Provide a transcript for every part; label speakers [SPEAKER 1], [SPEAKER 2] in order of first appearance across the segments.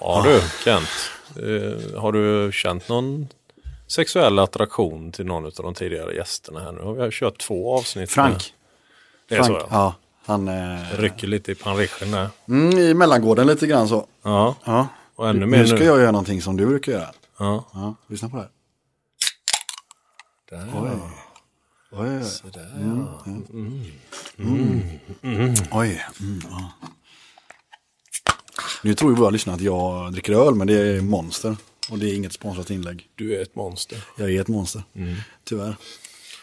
[SPEAKER 1] Ja du, Kent. Eh, har du känt någon sexuell attraktion till någon av de tidigare gästerna här nu? Har vi har kört två avsnitt. Frank.
[SPEAKER 2] Det är Frank, så ja. Han eh... rycker lite i panrichen där. Mm, I mellangården lite grann så. Ja. ja. Och ännu mer nu. ska jag göra någonting som du brukar göra. Ja. ja. Lyssna på det här. Där. Oj. Oj. Sådär mm, ja. Mm. Mm. Mm. Oj. Mm. Ja. Nu tror ju våra lyssnare att jag dricker öl, men det är monster. Och det är inget sponsrat inlägg. Du är ett monster. Jag är ett monster, mm. tyvärr.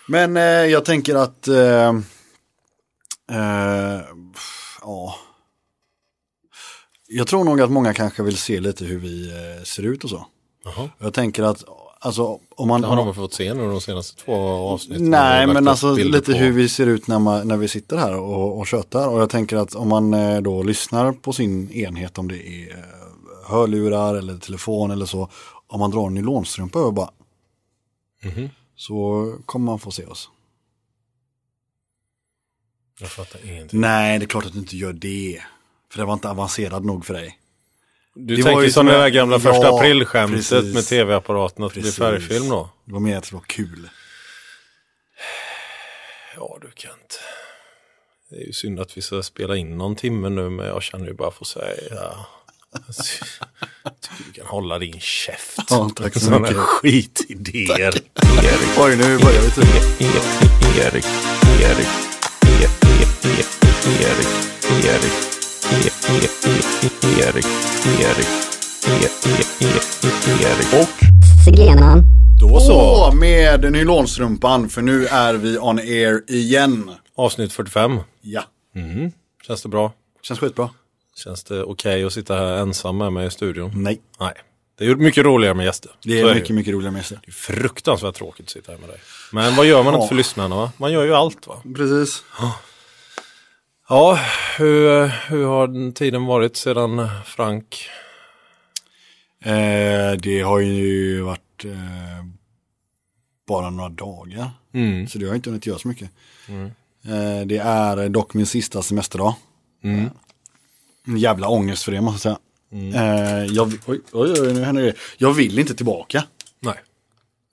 [SPEAKER 2] Men eh, jag tänker att... Eh, eh, ja. Jag tror nog att många kanske vill se lite hur vi eh, ser ut och så. Aha. Jag tänker att Alltså, om man, det har de
[SPEAKER 1] fått se nu de senaste två avsnitten. Nej, men alltså lite på. hur vi
[SPEAKER 2] ser ut när, man, när vi sitter här och, och tjötar. Och jag tänker att om man eh, då lyssnar på sin enhet, om det är eh, hörlurar eller telefon eller så, om man drar en nylonstrumpa över bara, mm -hmm. så kommer man få se oss.
[SPEAKER 1] Jag fattar ingenting.
[SPEAKER 2] Nej, det är klart att du inte gör det. För det var inte avancerad nog för dig. Du det tänker som det där gamla första ja, april-skämtet med tv-apparaten att det blir färgfilm då? Det var mer att det var kul. Ja du
[SPEAKER 1] Kent. Det är ju synd att vi ska spela in någon timme nu men jag känner ju bara för att säga jag tycker du kan hålla din
[SPEAKER 2] käft. Ja, tack så mycket. skitidéer. Erik. Oj, nu börjar vi typ. Erik, Erik, Erik,
[SPEAKER 1] Erik, Erik, Erik. Erik, Erik, Erik Erik, och Zigrenman.
[SPEAKER 2] Då så. Åh, med nylonstrumpan för nu är vi on air igen. Avsnitt 45. Ja. Mm. Känns det bra? Känns skitbra. Känns det okej okay att
[SPEAKER 1] sitta här ensam med mig i studion? Nej. Nej. Det är mycket roligare med gäster. Det är, är mycket, det. mycket roligare med gäster. Det är fruktansvärt tråkigt att sitta här med dig. Men vad gör man ja. inte för lyssnarna? Va? Man gör ju allt va? Precis. Ja, hur, hur har tiden varit sedan
[SPEAKER 2] Frank? Eh, det har ju varit eh, bara några dagar. Mm. Så det har inte hunnit göra så mycket. Mm. Eh, det är dock min sista semesterdag. Mm. Eh, jävla ångest för det måste jag säga. Mm. Eh, jag, oj, oj, oj, nu händer det. Jag vill inte tillbaka. Nej.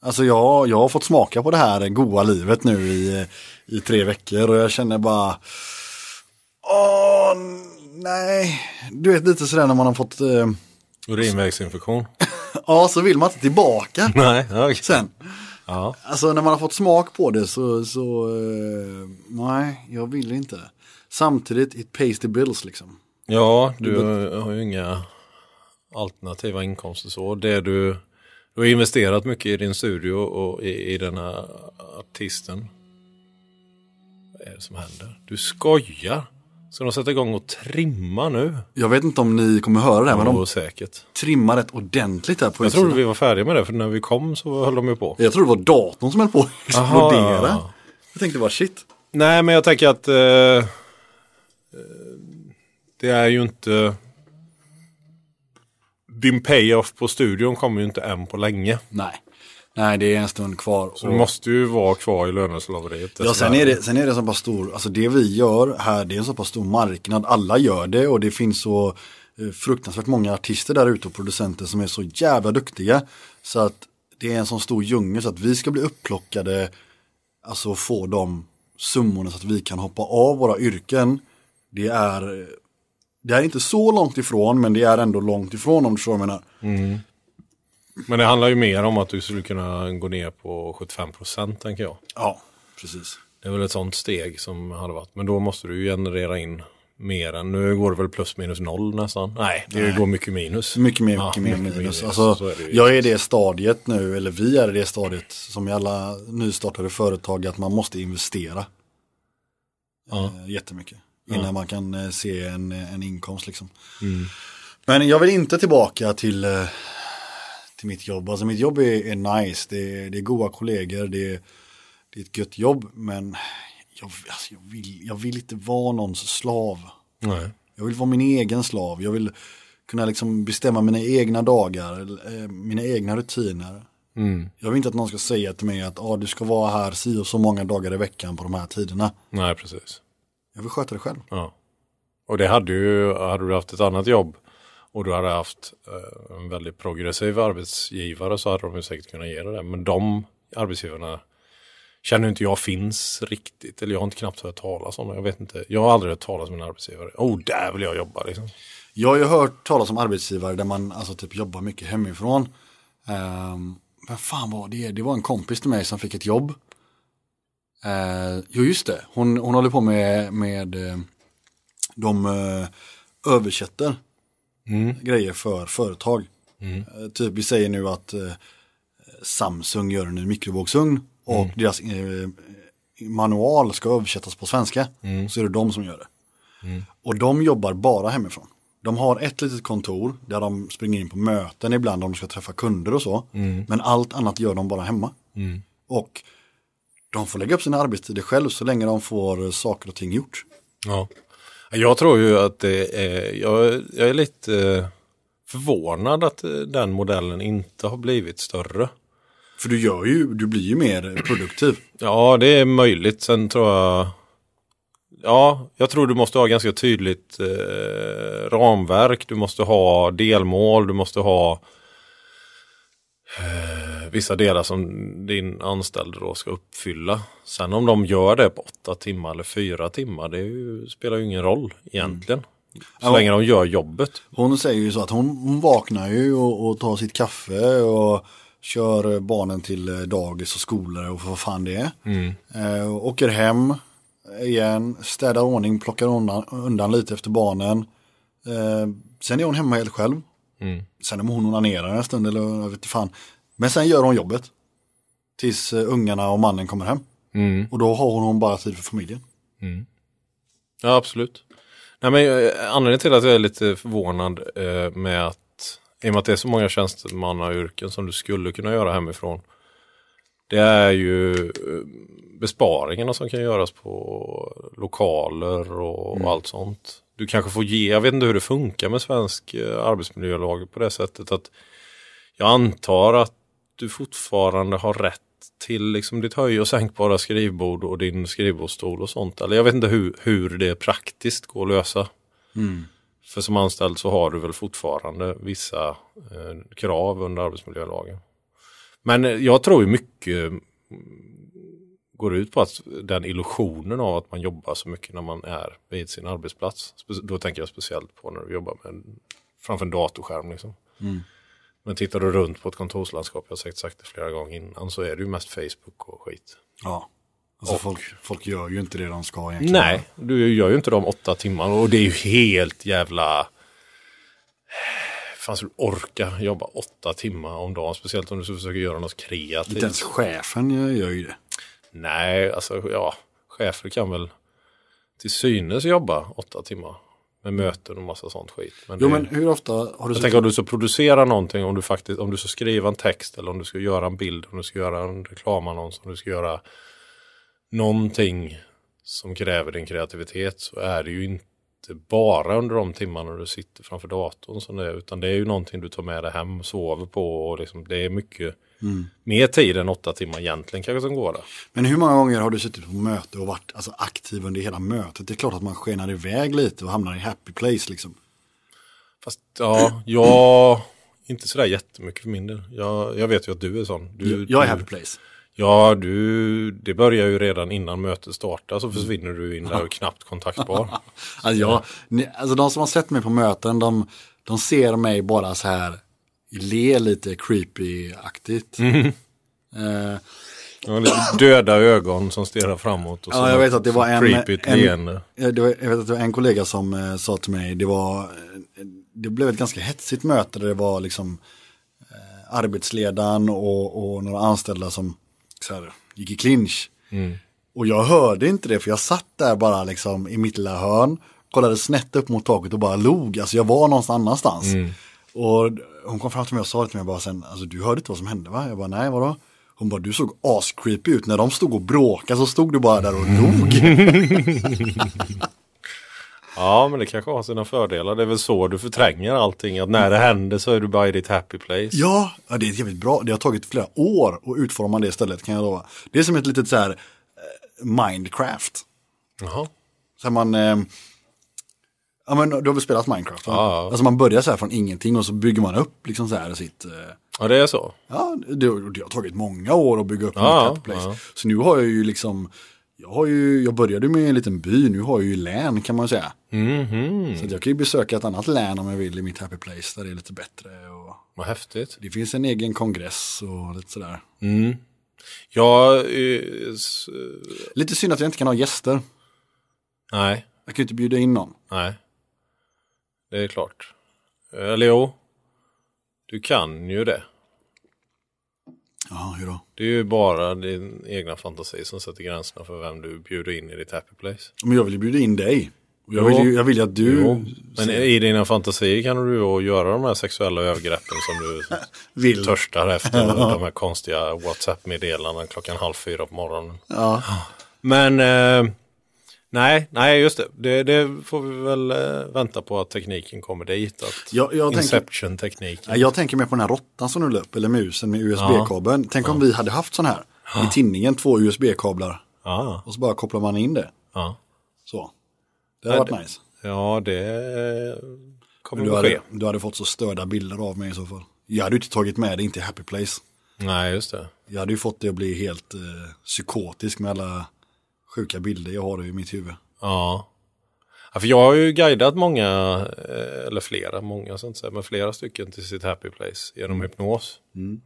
[SPEAKER 2] Alltså jag, jag har fått smaka på det här goda livet nu i, i tre veckor och jag känner bara Åh, nej. Du vet lite sådär när man har fått... Eh... Urinvägsinfektion? ja, så vill man inte tillbaka. Nej, okay. Sen. Ja. Alltså när man har fått smak på det så, så eh... nej, jag vill inte. Samtidigt, it pays the bills liksom.
[SPEAKER 1] Ja, du, har ju inga alternativa inkomster så. Det du, du har investerat mycket i din studio och i, i den här artisten. Vad är det som händer? Du skojar! Ska de sätta igång och trimma nu?
[SPEAKER 2] Jag vet inte om ni kommer höra det, här, men de säkert. trimmar rätt ordentligt här på Jag trodde vi var
[SPEAKER 1] färdiga med det, för när vi kom så höll de ju på. Jag
[SPEAKER 2] trodde det var datorn som höll på att explodera. Aha.
[SPEAKER 1] Jag tänkte bara shit. Nej, men jag tänker att eh, eh, det är ju inte... Din payoff på studion kommer ju inte än på länge. Nej.
[SPEAKER 2] Nej, det är en stund kvar. Så och... du måste
[SPEAKER 1] ju vara kvar i löneslaveriet. Ja, sen är, det,
[SPEAKER 2] sen är det så pass stor, alltså det vi gör här, det är en så pass stor marknad. Alla gör det och det finns så eh, fruktansvärt många artister där ute och producenter som är så jävla duktiga. Så att det är en sån stor djungel så att vi ska bli upplockade, alltså få de summorna så att vi kan hoppa av våra yrken. Det är, eh, det är inte så långt ifrån men det är ändå långt ifrån om du förstår vad jag menar. Mm.
[SPEAKER 1] Men det handlar ju mer om att du skulle kunna gå ner på 75 procent, tänker jag. Ja, precis. Det är väl ett sånt steg som hade varit. Men då måste du ju generera in mer än, nu går det väl plus minus noll nästan? Nej, det Nej. går mycket minus.
[SPEAKER 2] Mycket, mycket, ja, mycket mer minus. minus. Alltså, är jag är det stadiet nu, eller vi är i det stadiet som i alla nystartade företag, att man måste investera. Ja. Eh, jättemycket. Innan ja. man kan eh, se en, en inkomst liksom. Mm. Men jag vill inte tillbaka till eh, till mitt jobb. Alltså mitt jobb är, är nice, det är, det är goa kollegor, det är, det är ett gött jobb, men jag, alltså jag, vill, jag vill inte vara någons slav. Nej. Jag vill vara min egen slav, jag vill kunna liksom bestämma mina egna dagar, eh, mina egna rutiner. Mm. Jag vill inte att någon ska säga till mig att ah, du ska vara här si och så många dagar i veckan på de här tiderna.
[SPEAKER 1] Nej, precis.
[SPEAKER 2] Jag vill sköta det själv. Ja.
[SPEAKER 1] Och det hade ju, hade du haft ett annat jobb och du hade haft eh, en väldigt progressiv arbetsgivare så hade de ju säkert kunnat ge dig det. Men de arbetsgivarna känner inte jag finns riktigt. Eller jag har inte knappt hört
[SPEAKER 2] talas om det. Jag vet inte. Jag har aldrig hört talas om en arbetsgivare. Oh, där vill jag jobba liksom. Jag har ju hört talas om arbetsgivare där man alltså typ jobbar mycket hemifrån. Um, vem fan var det? Det var en kompis till mig som fick ett jobb. Uh, jo, just det. Hon, hon håller på med, med eh, de uh, översätter mm. grejer för företag. Mm. Eh, typ vi säger nu att eh, Samsung gör en mikrovågsugn och mm. deras eh, manual ska översättas på svenska. Mm. Så är det de som gör det. Mm. Och de jobbar bara hemifrån. De har ett litet kontor där de springer in på möten ibland om de ska träffa kunder och så. Mm. Men allt annat gör de bara hemma. Och de får lägga upp sina arbetstider själv så länge de får saker och ting gjort.
[SPEAKER 1] Ja. Jag tror ju att det är, jag, jag är lite eh, förvånad att eh, den modellen inte har blivit större. För du gör ju, du blir ju mer produktiv. Ja, det är möjligt. Sen tror jag, ja, jag tror du måste ha ganska tydligt eh, ramverk. Du måste ha delmål, du måste ha eh, vissa delar som din anställde då ska uppfylla. Sen om de gör det på åtta timmar eller fyra timmar, det ju, spelar ju ingen roll egentligen. Mm. Så ja, länge de gör jobbet.
[SPEAKER 2] Hon säger ju så att hon, hon vaknar ju och, och, tar sitt kaffe och kör barnen till eh, dagis och skolor och vad fan det är. Mm. Eh, åker hem igen, städar ordning, plockar undan, undan lite efter barnen. Eh, sen är hon hemma helt själv. Mm. Sen om hon onanerar en stund eller jag vet inte fan. Men sen gör hon jobbet. Tills eh, ungarna och mannen kommer hem. Mm. Och då har hon bara tid för familjen. Mm.
[SPEAKER 1] Ja, absolut. Nej, men eh, anledningen till att jag är lite förvånad eh, med att i och med att det är så många tjänstemannayrken som du skulle kunna göra hemifrån. Det är ju besparingarna som kan göras på lokaler och, mm. allt sånt. Du kanske får ge, jag vet inte hur det funkar med svensk arbetsmiljölag på det sättet att jag antar att du fortfarande har rätt till liksom ditt höj och sänkbara skrivbord och din skrivbordsstol och sånt. Eller jag vet inte hur, hur det praktiskt går att lösa. Mm. För som anställd så har du väl fortfarande vissa eh, krav under arbetsmiljölagen. Men eh, jag tror mycket mm, går ut på att den illusionen av att man jobbar så mycket när man är vid sin arbetsplats. Då tänker jag speciellt på när du jobbar med, framför en datorskärm. Liksom. Mm. Men tittar du runt på ett kontorslandskap, jag har säkert sagt det flera gånger innan, så är det ju mest Facebook och skit.
[SPEAKER 2] Ja. Alltså och, folk, folk gör ju inte det de ska egentligen.
[SPEAKER 1] Nej, du gör ju inte de åtta timmarna och det är ju helt jävla... Fan, du orka jobba åtta timmar om dagen, speciellt om du försöker göra något kreativt. Inte ens chefen gör ju det. Nej, alltså ja, chefer kan väl till synes jobba åtta timmar med möten och massa sånt skit. Men jo, det, men hur ofta har du... Jag tänker om du ska producera någonting, om du, faktiskt, om du ska skriva en text eller om du ska göra en bild, om du ska göra en reklamannons, om du ska göra någonting som kräver din kreativitet så är det ju inte bara under de timmarna du sitter framför datorn som det är, utan det är ju någonting du tar med dig hem, och sover på och liksom, det är mycket Mm. Mer tid än åtta timmar egentligen kanske som går där.
[SPEAKER 2] Men hur många gånger har du suttit på möte och varit alltså, aktiv under hela mötet? Det är klart att man skenar iväg lite och hamnar i happy place liksom. Fast
[SPEAKER 1] ja, jag, inte sådär jättemycket för min del. Jag, jag vet ju att du är sån. Du, jag är happy place. Ja, du, det börjar ju redan innan mötet startar så försvinner du in där och är knappt kontaktbar.
[SPEAKER 2] alltså, jag, ni, alltså de som har sett mig på möten, de, de ser mig bara så här le lite creepy-aktigt. Mm. Eh, döda ögon som stirrar framåt. Och ja, jag vet att det var en, en jag vet att det var en kollega som eh, sa till mig, det var, eh, det blev ett ganska hetsigt möte där det var liksom eh, arbetsledaren och, och, några anställda som här, gick i clinch. Mm. Och jag hörde inte det för jag satt där bara liksom i mitt lilla hörn, kollade snett upp mot taket och bara log, alltså jag var någonstans annanstans. Mm. Och hon kom fram till mig och sa det till mig bara sen, alltså du hörde inte vad som hände va? Jag bara nej vadå? Hon bara du såg ascreepy ut när de stod och bråkade så stod du bara där och dog.
[SPEAKER 1] ja men det kanske har sina fördelar. Det är väl så du förtränger allting.
[SPEAKER 2] Att när det händer så är du bara i ditt happy place. Ja, det är jävligt bra. Det har tagit flera år att utforma det istället kan jag lova. Det är som ett litet så här eh, Minecraft. Jaha. Så man, eh, Ja men du har väl spelat Minecraft? Ja. Alltså man börjar så här från ingenting och så bygger man upp liksom så här sitt... Eh, ja det är så? Ja, det, det har tagit många år att bygga upp ah, mitt Ja. Så nu har jag ju liksom, jag, har ju, jag började med en liten by, nu har jag ju län kan man ju säga.
[SPEAKER 1] Mm -hmm. Så
[SPEAKER 2] jag kan ju besöka ett annat län om jag vill i mitt Happy Place där det är lite bättre. Och... Vad häftigt. Det finns en egen kongress och lite sådär. Mm. Ja, eh, eh, Lite synd att jag inte kan ha gäster. Nej. Jag kan ju inte bjuda in någon. Nej. Det är klart.
[SPEAKER 1] Eller eh, jo, du kan ju det. Ja, hur då? Det är ju bara din egna fantasi som sätter gränserna för vem du bjuder in i ditt happy place.
[SPEAKER 2] Men jag vill ju bjuda in dig. Jag vill, ju, jag vill ju att du... Jo. Men
[SPEAKER 1] i dina fantasier kan du ju göra de här sexuella övergreppen som du vill. törstar efter. de här konstiga WhatsApp-meddelandena klockan halv fyra på morgonen. Ja. Men eh, Nej, nej just det. det. det. får vi väl eh, vänta på att tekniken kommer dit. Inception-tekniken. Jag, jag
[SPEAKER 2] tänker mer på den här råttan som nu löper, eller musen med USB-kabeln. Ja. Tänk om ja. vi hade haft sån här ja. i tinningen, två USB-kablar. Och så bara kopplar man in det. Så. Det hade varit nice. Ja, det eh, kommer du att ske. Hade, du hade fått så störda bilder av mig i så fall. Jag hade inte tagit med det in till Happy Place.
[SPEAKER 1] Nej, just det.
[SPEAKER 2] Jag hade ju fått det att bli helt eh, psykotisk med alla sjuka bilder jag har i mitt huvud. Ja. ja. för jag har ju guidat
[SPEAKER 1] många, eh, eller flera, många så att säga, men flera stycken till sitt happy place genom mm. hypnos. Mm.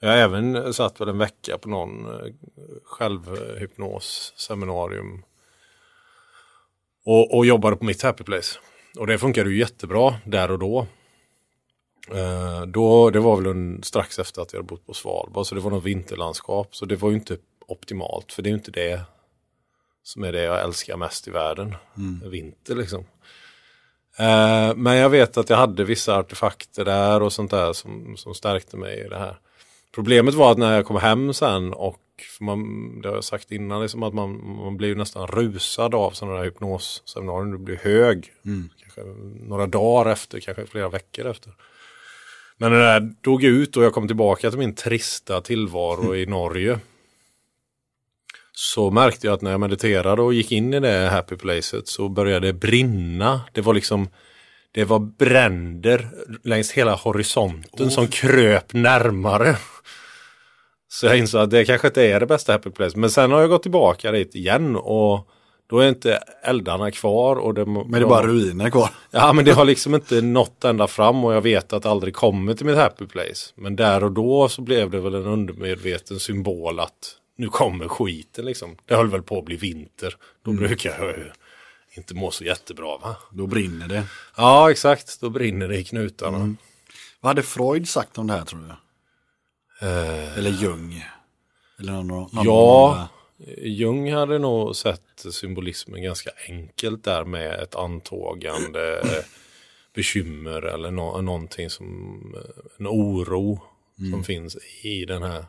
[SPEAKER 1] Jag har även satt väl en vecka på någon eh, självhypnosseminarium och, och jobbade på mitt happy place. Och det funkade ju jättebra där och då. Eh, då det var väl en, strax efter att jag hade bott på Svalbard, så det var något vinterlandskap. Så det var ju inte optimalt, för det är ju inte det som är det jag älskar mest i världen, mm. vinter liksom. Eh, men jag vet att jag hade vissa artefakter där och sånt där som, som stärkte mig i det här. Problemet var att när jag kom hem sen och, man, det har jag sagt innan, liksom att man, man blir nästan rusad av sådana där hypnosseminarier, du blir hög. Mm. Kanske några dagar efter, kanske flera veckor efter. Men det där dog ut och jag kom tillbaka till min trista tillvaro mm. i Norge så märkte jag att när jag mediterade och gick in i det happy placet så började det brinna. Det var liksom det var bränder längs hela horisonten oh. som kröp närmare. Så jag insåg att det kanske inte är det bästa happy place. Men sen har jag gått tillbaka dit igen och då är inte eldarna kvar. Och det, men det är bara ruiner kvar. Ja, men det har liksom inte nått ända fram och jag vet att det aldrig kommer till mitt happy place. Men där och då så blev det väl en undermedveten symbol att nu kommer skiten liksom. Det höll väl på att bli vinter. Då mm. brukar jag ju inte må så jättebra va?
[SPEAKER 2] Då brinner det. Ja exakt, då brinner det i knutarna. Mm. Vad hade Freud sagt om det här tror du? Eh... Eller Jung? Eller någon, någon ja, Jung hade
[SPEAKER 1] nog sett symbolismen ganska enkelt där med ett antågande bekymmer eller no någonting som en oro mm. som finns i den här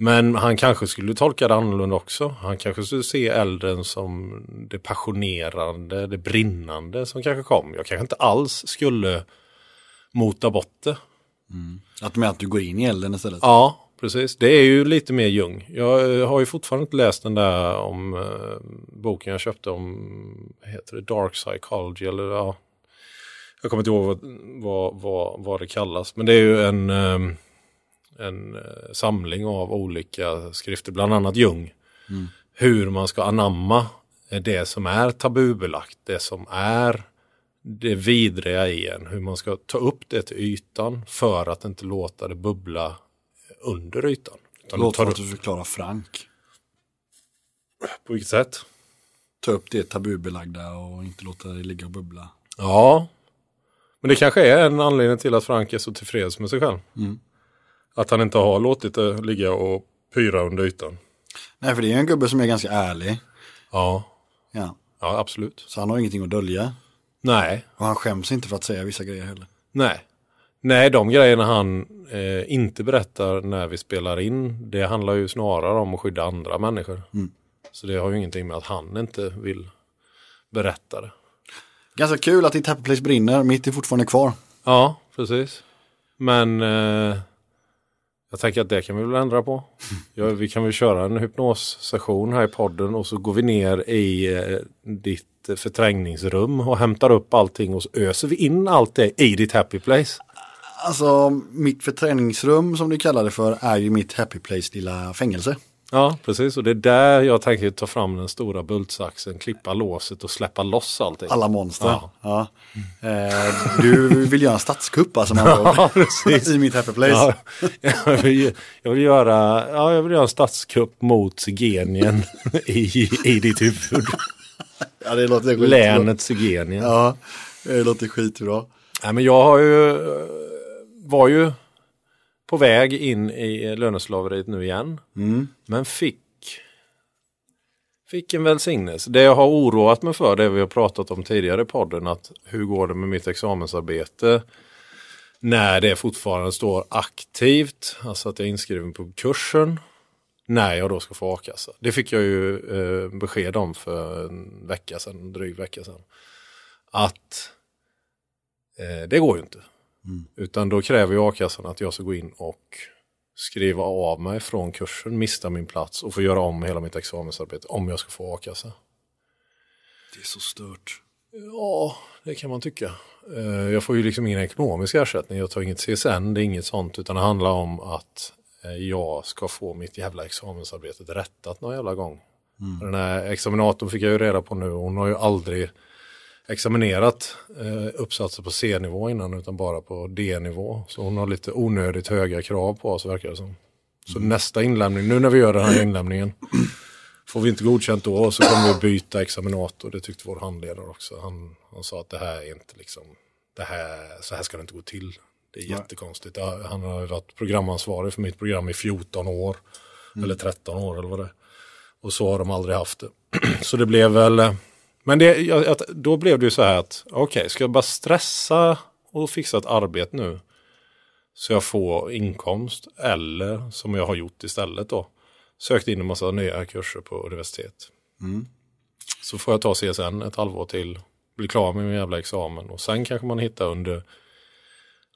[SPEAKER 1] men han kanske skulle tolka det annorlunda också. Han kanske skulle se elden som det passionerande, det brinnande som kanske kom. Jag kanske inte alls skulle
[SPEAKER 2] mota bort det. Mm. Att, med att du går in i elden istället?
[SPEAKER 1] Ja, precis. Det är ju lite mer Jung. Jag eh, har ju fortfarande inte läst den där om eh, boken jag köpte om, heter det Dark Psychology eller ja. Jag kommer inte ihåg vad, vad, vad, vad det kallas, men det är ju en eh, en eh, samling av olika skrifter, bland annat Jung. Mm. Hur man ska anamma eh, det som är tabubelagt, det som är det vidriga i en, hur man ska ta upp det till ytan för att inte låta det bubbla under ytan. Utan Låt att du
[SPEAKER 2] förklara Frank. På vilket sätt? Ta upp det tabubelagda och inte låta det ligga och bubbla.
[SPEAKER 1] Ja, men det kanske är en anledning till att Frank är så tillfreds med sig själv. Mm att han inte har låtit det ligga och
[SPEAKER 2] pyra under ytan. Nej, för det är en gubbe som är ganska ärlig. Ja. Ja, ja absolut. Så han har ingenting att dölja. Nej. Och han skäms inte för att säga vissa grejer heller.
[SPEAKER 1] Nej. Nej, de grejerna han eh, inte berättar när vi spelar in, det handlar ju snarare om att skydda andra människor. Mm. Så det har ju ingenting med att han inte vill berätta det.
[SPEAKER 2] Ganska kul att ditt Happy Place brinner, mitt är fortfarande kvar.
[SPEAKER 1] Ja, precis. Men eh, jag tänker att det kan vi väl ändra på. Ja, vi kan väl köra en hypnossession här i podden och så går vi ner i eh, ditt förträngningsrum och hämtar upp allting och så öser vi in allt det i ditt happy
[SPEAKER 2] place. Alltså mitt förträngningsrum som du kallar det för är ju mitt happy place lilla fängelse.
[SPEAKER 1] Ja, precis. Och det är där jag tänker ta fram den stora bultsaxen, klippa låset och släppa loss allting. Alla monster. Ja.
[SPEAKER 2] ja. Mm. Eh, du vill göra en statskupp alltså, man ja, precis. i mitt happy place. Ja. Jag,
[SPEAKER 1] vill, jag, vill, göra, ja, jag vill göra en statskupp mot Zigenien i, i ditt huvud.
[SPEAKER 2] ja, det låter skitbra. Länet Zigenien. Ja, det låter skitbra. Nej, men jag har ju,
[SPEAKER 1] var ju på väg in i löneslaveriet nu igen. Mm. Men fick, fick en välsignelse. Det jag har oroat mig för, det vi har pratat om tidigare i podden, att hur går det med mitt examensarbete? När det fortfarande står aktivt, alltså att jag är inskriven på kursen, när jag då ska få a-kassa. Det fick jag ju eh, besked om för en vecka sedan, en dryg vecka sedan. Att eh, det går ju inte. Mm. Utan då kräver ju a-kassan att jag ska gå in och skriva av mig från kursen, mista min plats och få göra om hela mitt examensarbete om jag ska få a-kassa. Det är så stört. Ja, det kan man tycka. Eh, jag får ju liksom ingen ekonomisk ersättning, jag tar inget CSN, det är inget sånt, utan det handlar om att eh, jag ska få mitt jävla examensarbete rättat någon jävla gång. Mm. Den här examinatorn fick jag ju reda på nu, hon har ju aldrig examinerat eh, uppsatser på C-nivå innan utan bara på D-nivå. Så hon har lite onödigt höga krav på oss verkar det som. Så mm. nästa inlämning, nu när vi gör den här inlämningen, får vi inte godkänt då så kommer vi att byta examinator. Det tyckte vår handledare också. Han, han sa att det här är inte liksom, det här, så här ska det inte gå till. Det är Nej. jättekonstigt. Han har varit programansvarig för mitt program i 14 år, mm. eller 13 år eller vad det är. Och så har de aldrig haft det. Så det blev väl eh, men det, jag, jag, då blev det ju så här att, okej, okay, ska jag bara stressa och fixa ett arbete nu? Så jag får inkomst, eller som jag har gjort istället då, sökt in en massa nya kurser på universitet. Mm. Så får jag ta CSN ett halvår till, bli klar med min jävla examen och sen kanske man hittar under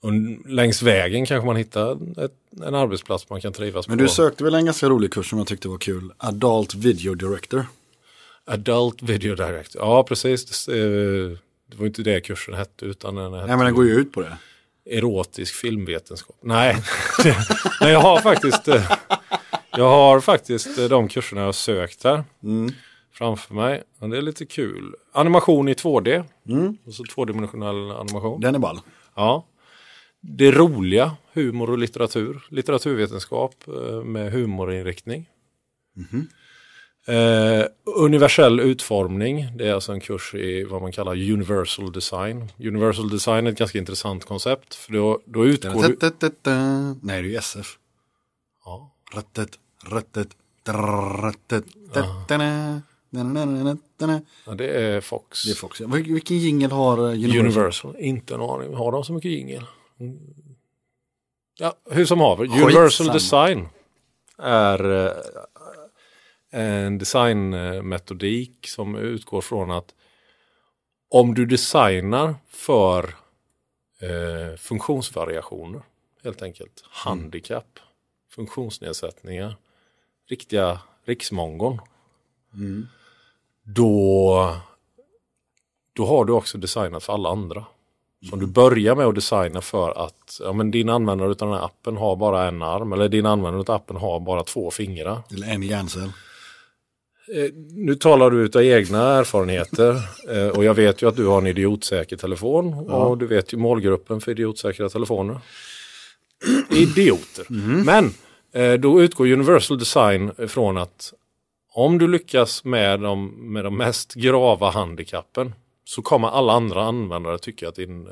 [SPEAKER 1] och längs vägen kanske man hittar ett, en arbetsplats man kan trivas Men på. Men du
[SPEAKER 2] sökte väl en ganska rolig kurs som jag tyckte var kul, Adult Video Director. Adult Video Direct.
[SPEAKER 1] Ja, precis. Det eh, var inte det kursen hette. Utan den hette Nej, men den går ju ut på det. Erotisk filmvetenskap. Nej, Nej jag har faktiskt eh, jag har faktiskt eh, de kurserna jag sökt här. Mm. Framför mig. Men det är lite kul. Animation i 2D. Mm. så tvådimensionell animation. Den är ball. Ja. Det roliga, humor och litteratur. Litteraturvetenskap med humorinriktning. Mm -hmm. Eh, universell utformning, det är alltså en kurs i vad man kallar universal design. Universal design är ett ganska intressant koncept. För
[SPEAKER 2] då, då utgår... Du... Nej, det är ju SF. Ja. Rattet, rattet, rattet, Ja, det
[SPEAKER 1] är Fox. Det är Fox. Ja.
[SPEAKER 2] Vilken jingel har eh, Universal? Universal? Inte
[SPEAKER 1] en aning. Har de så mycket jingel? Mm. Ja, hur som haver. Universal Design är eh, en designmetodik som utgår från att om du designar för eh, funktionsvariationer, helt enkelt, mm. handikapp, funktionsnedsättningar, riktiga riksmongon, mm. då, då har du också designat för alla andra. Så om du mm. börjar med att designa för att ja, men din användare av den här appen har bara en arm eller din användare av appen har bara två fingrar. Eller en hjärncell. Eh, nu talar du utav egna erfarenheter eh, och jag vet ju att du har en idiotsäker telefon och ja. du vet ju målgruppen för idiotsäkra telefoner. Idioter. Mm. Men eh, då utgår Universal Design från att om du lyckas med de, med de mest grava handikappen så kommer alla andra användare tycka att din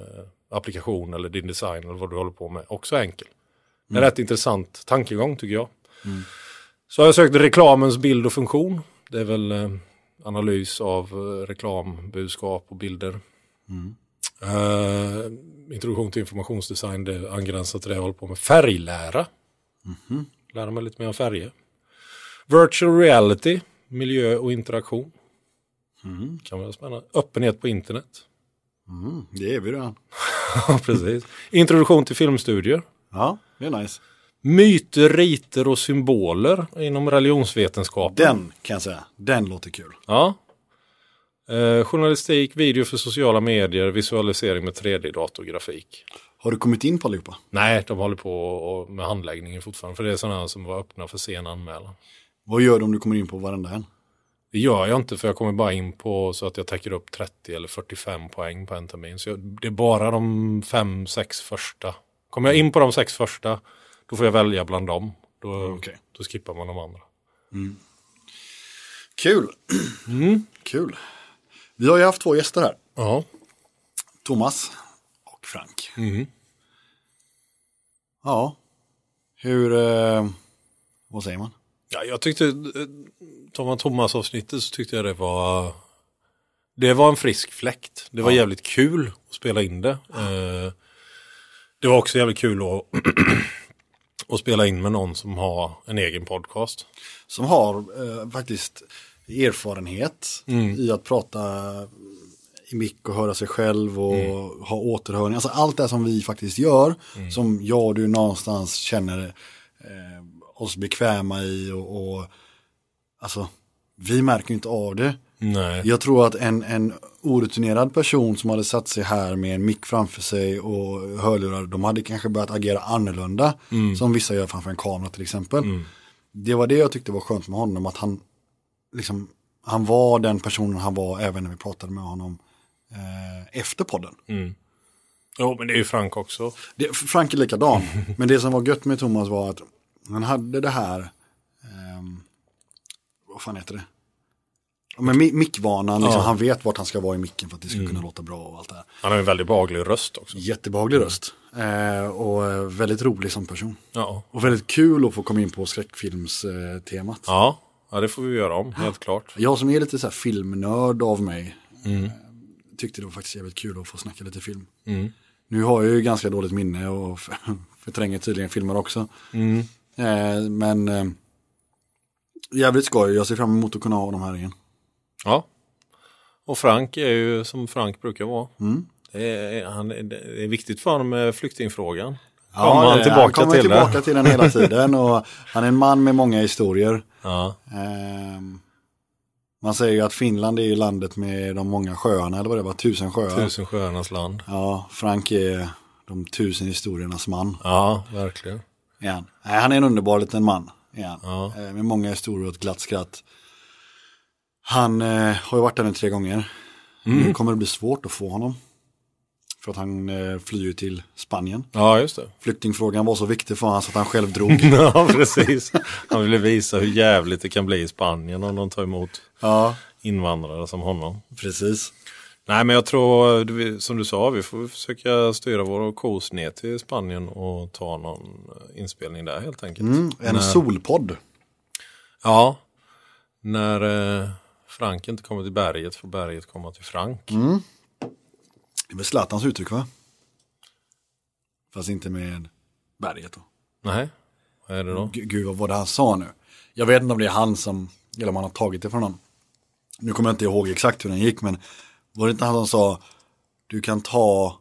[SPEAKER 1] applikation eller din design eller vad du håller på med också är enkel. Det Mm. En rätt intressant tankegång tycker jag. Mm. Så har jag sökt reklamens bild och funktion det är väl eh, analys av eh, reklambudskap och bilder. Mm. Uh, introduktion till informationsdesign, det angränsar till det jag håller på med. Färglära. Mm Lära mig lite mer om färger. Virtual reality, miljö och interaktion. Mm. Kan vara spännande. Öppenhet på internet. Mm, det är vi redan. precis. Introduktion till filmstudier. Ja, det är nice myter, riter och symboler inom religionsvetenskapen. Den kan jag säga, den låter kul. Ja. Eh, journalistik, video för sociala medier, visualisering med 3D-datorgrafik. Har du kommit in på allihopa? Nej, de håller på med handläggningen fortfarande. För det är sådana som var öppna för sen anmälan. Vad gör du om du kommer in på varenda en? Det gör jag inte för jag kommer bara in på så att jag täcker upp 30 eller 45 poäng på en termin. Så jag, det är bara de fem, sex första. Kommer jag in på de sex första då får jag välja bland dem. Då, okay. då skippar man
[SPEAKER 2] de andra. Mm. Kul. Mm. Kul. Vi har ju haft två gäster här. Ja. Thomas och Frank. Mm. Ja, hur... Eh, vad säger man? Ja, jag tyckte,
[SPEAKER 1] eh, tar man Thomas-avsnittet så tyckte jag det var... Det var en frisk fläkt. Det var ja. jävligt kul att spela in det. Ja. Eh, det var också jävligt kul att och spela in med någon som har en egen podcast.
[SPEAKER 2] Som har eh, faktiskt erfarenhet mm. i att prata i mick och höra sig själv och mm. ha återhörning. Alltså allt det som vi faktiskt gör mm. som jag och du någonstans känner eh, oss bekväma i och, och alltså vi märker inte av det.
[SPEAKER 1] Nej. Jag tror
[SPEAKER 2] att en, en orutinerad person som hade satt sig här med en mick framför sig och hörlurar, de hade kanske börjat agera annorlunda. Mm. Som vissa gör framför en kamera till exempel. Mm. Det var det jag tyckte var skönt med honom, att han, liksom, han var den personen han var även när vi pratade med honom eh, efter podden. Mm.
[SPEAKER 1] Jo, men det är ju Frank också.
[SPEAKER 2] Det, Frank är likadan, men det som var gött med Thomas var att han hade det här, eh, vad fan heter det? Men mickvanan, liksom, ja. han vet vart han ska vara i micken för att det ska kunna mm. låta bra och allt det här. Han har en väldigt behaglig röst också. Jättebehaglig mm. röst. Eh, och eh, väldigt rolig som person. Ja. Och väldigt kul att få komma in på skräckfilmstemat. Ja.
[SPEAKER 1] ja, det får vi göra om, helt klart.
[SPEAKER 2] Jag som är lite så här filmnörd av mig mm. Eh, tyckte det var faktiskt jävligt kul att få snacka lite film. Mm. Nu har jag ju ganska dåligt minne och förtränger tydligen filmer också. Mm. Eh, men eh, jävligt skoj, jag ser fram emot att kunna ha de här igen.
[SPEAKER 1] Ja, och Frank är ju som Frank brukar vara. Mm. Det, är, han, det är viktigt för honom med flyktingfrågan. Kommer han, tillbaka han kommer till tillbaka till den hela tiden
[SPEAKER 2] och han är en man med många historier. Ja. Um, man säger ju att Finland är ju landet med de många sjöarna, eller vad det var, tusen sjöar. Tusen sjöarnas land. Ja, Frank är de tusen historiernas man. Ja, verkligen. Ja. Han är en underbar liten man. Ja. Ja. Ehm, med många historier och ett glatt skratt. Han eh, har ju varit där nu tre gånger. Mm. Nu kommer det bli svårt att få honom. För att han eh, flyr till Spanien. Ja, just det. Flyktingfrågan var så viktig för honom så att han själv drog. ja, precis. Han ville visa
[SPEAKER 1] hur jävligt det kan bli i Spanien om de tar emot ja. invandrare som honom. Precis. Nej, men jag tror, som du sa, vi får försöka styra våra kos ner till Spanien och ta någon eh, inspelning där helt enkelt. Mm, en När... solpodd. Ja, när, eh, Frank inte kommer till berget får berget komma
[SPEAKER 2] till Frank. Mm. Det är väl Zlatans uttryck va? Fast inte med berget då. Nej, vad är det då? G Gud vad var det han sa nu? Jag vet inte om det är han som, eller om han har tagit det från honom. Nu kommer jag inte ihåg exakt hur den gick men var det inte han som sa du kan ta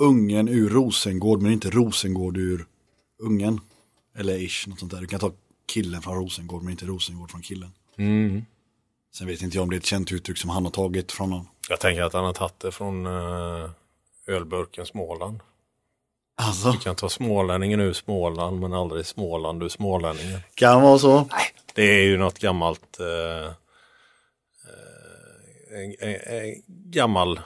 [SPEAKER 2] ungen ur Rosengård men inte Rosengård ur ungen. Eller ish, något sånt där. Du kan ta killen från Rosengård men inte Rosengård från killen. Mm. Sen vet inte jag om det är ett känt uttryck som han har tagit från någon. Jag tänker att han har tagit det från uh, ölburken Småland. Alltså.
[SPEAKER 1] Du kan ta smålänningen ur Småland men aldrig Småland ur smålänningen. Kan vara så. det är ju något gammalt uh, en, en, en gammal,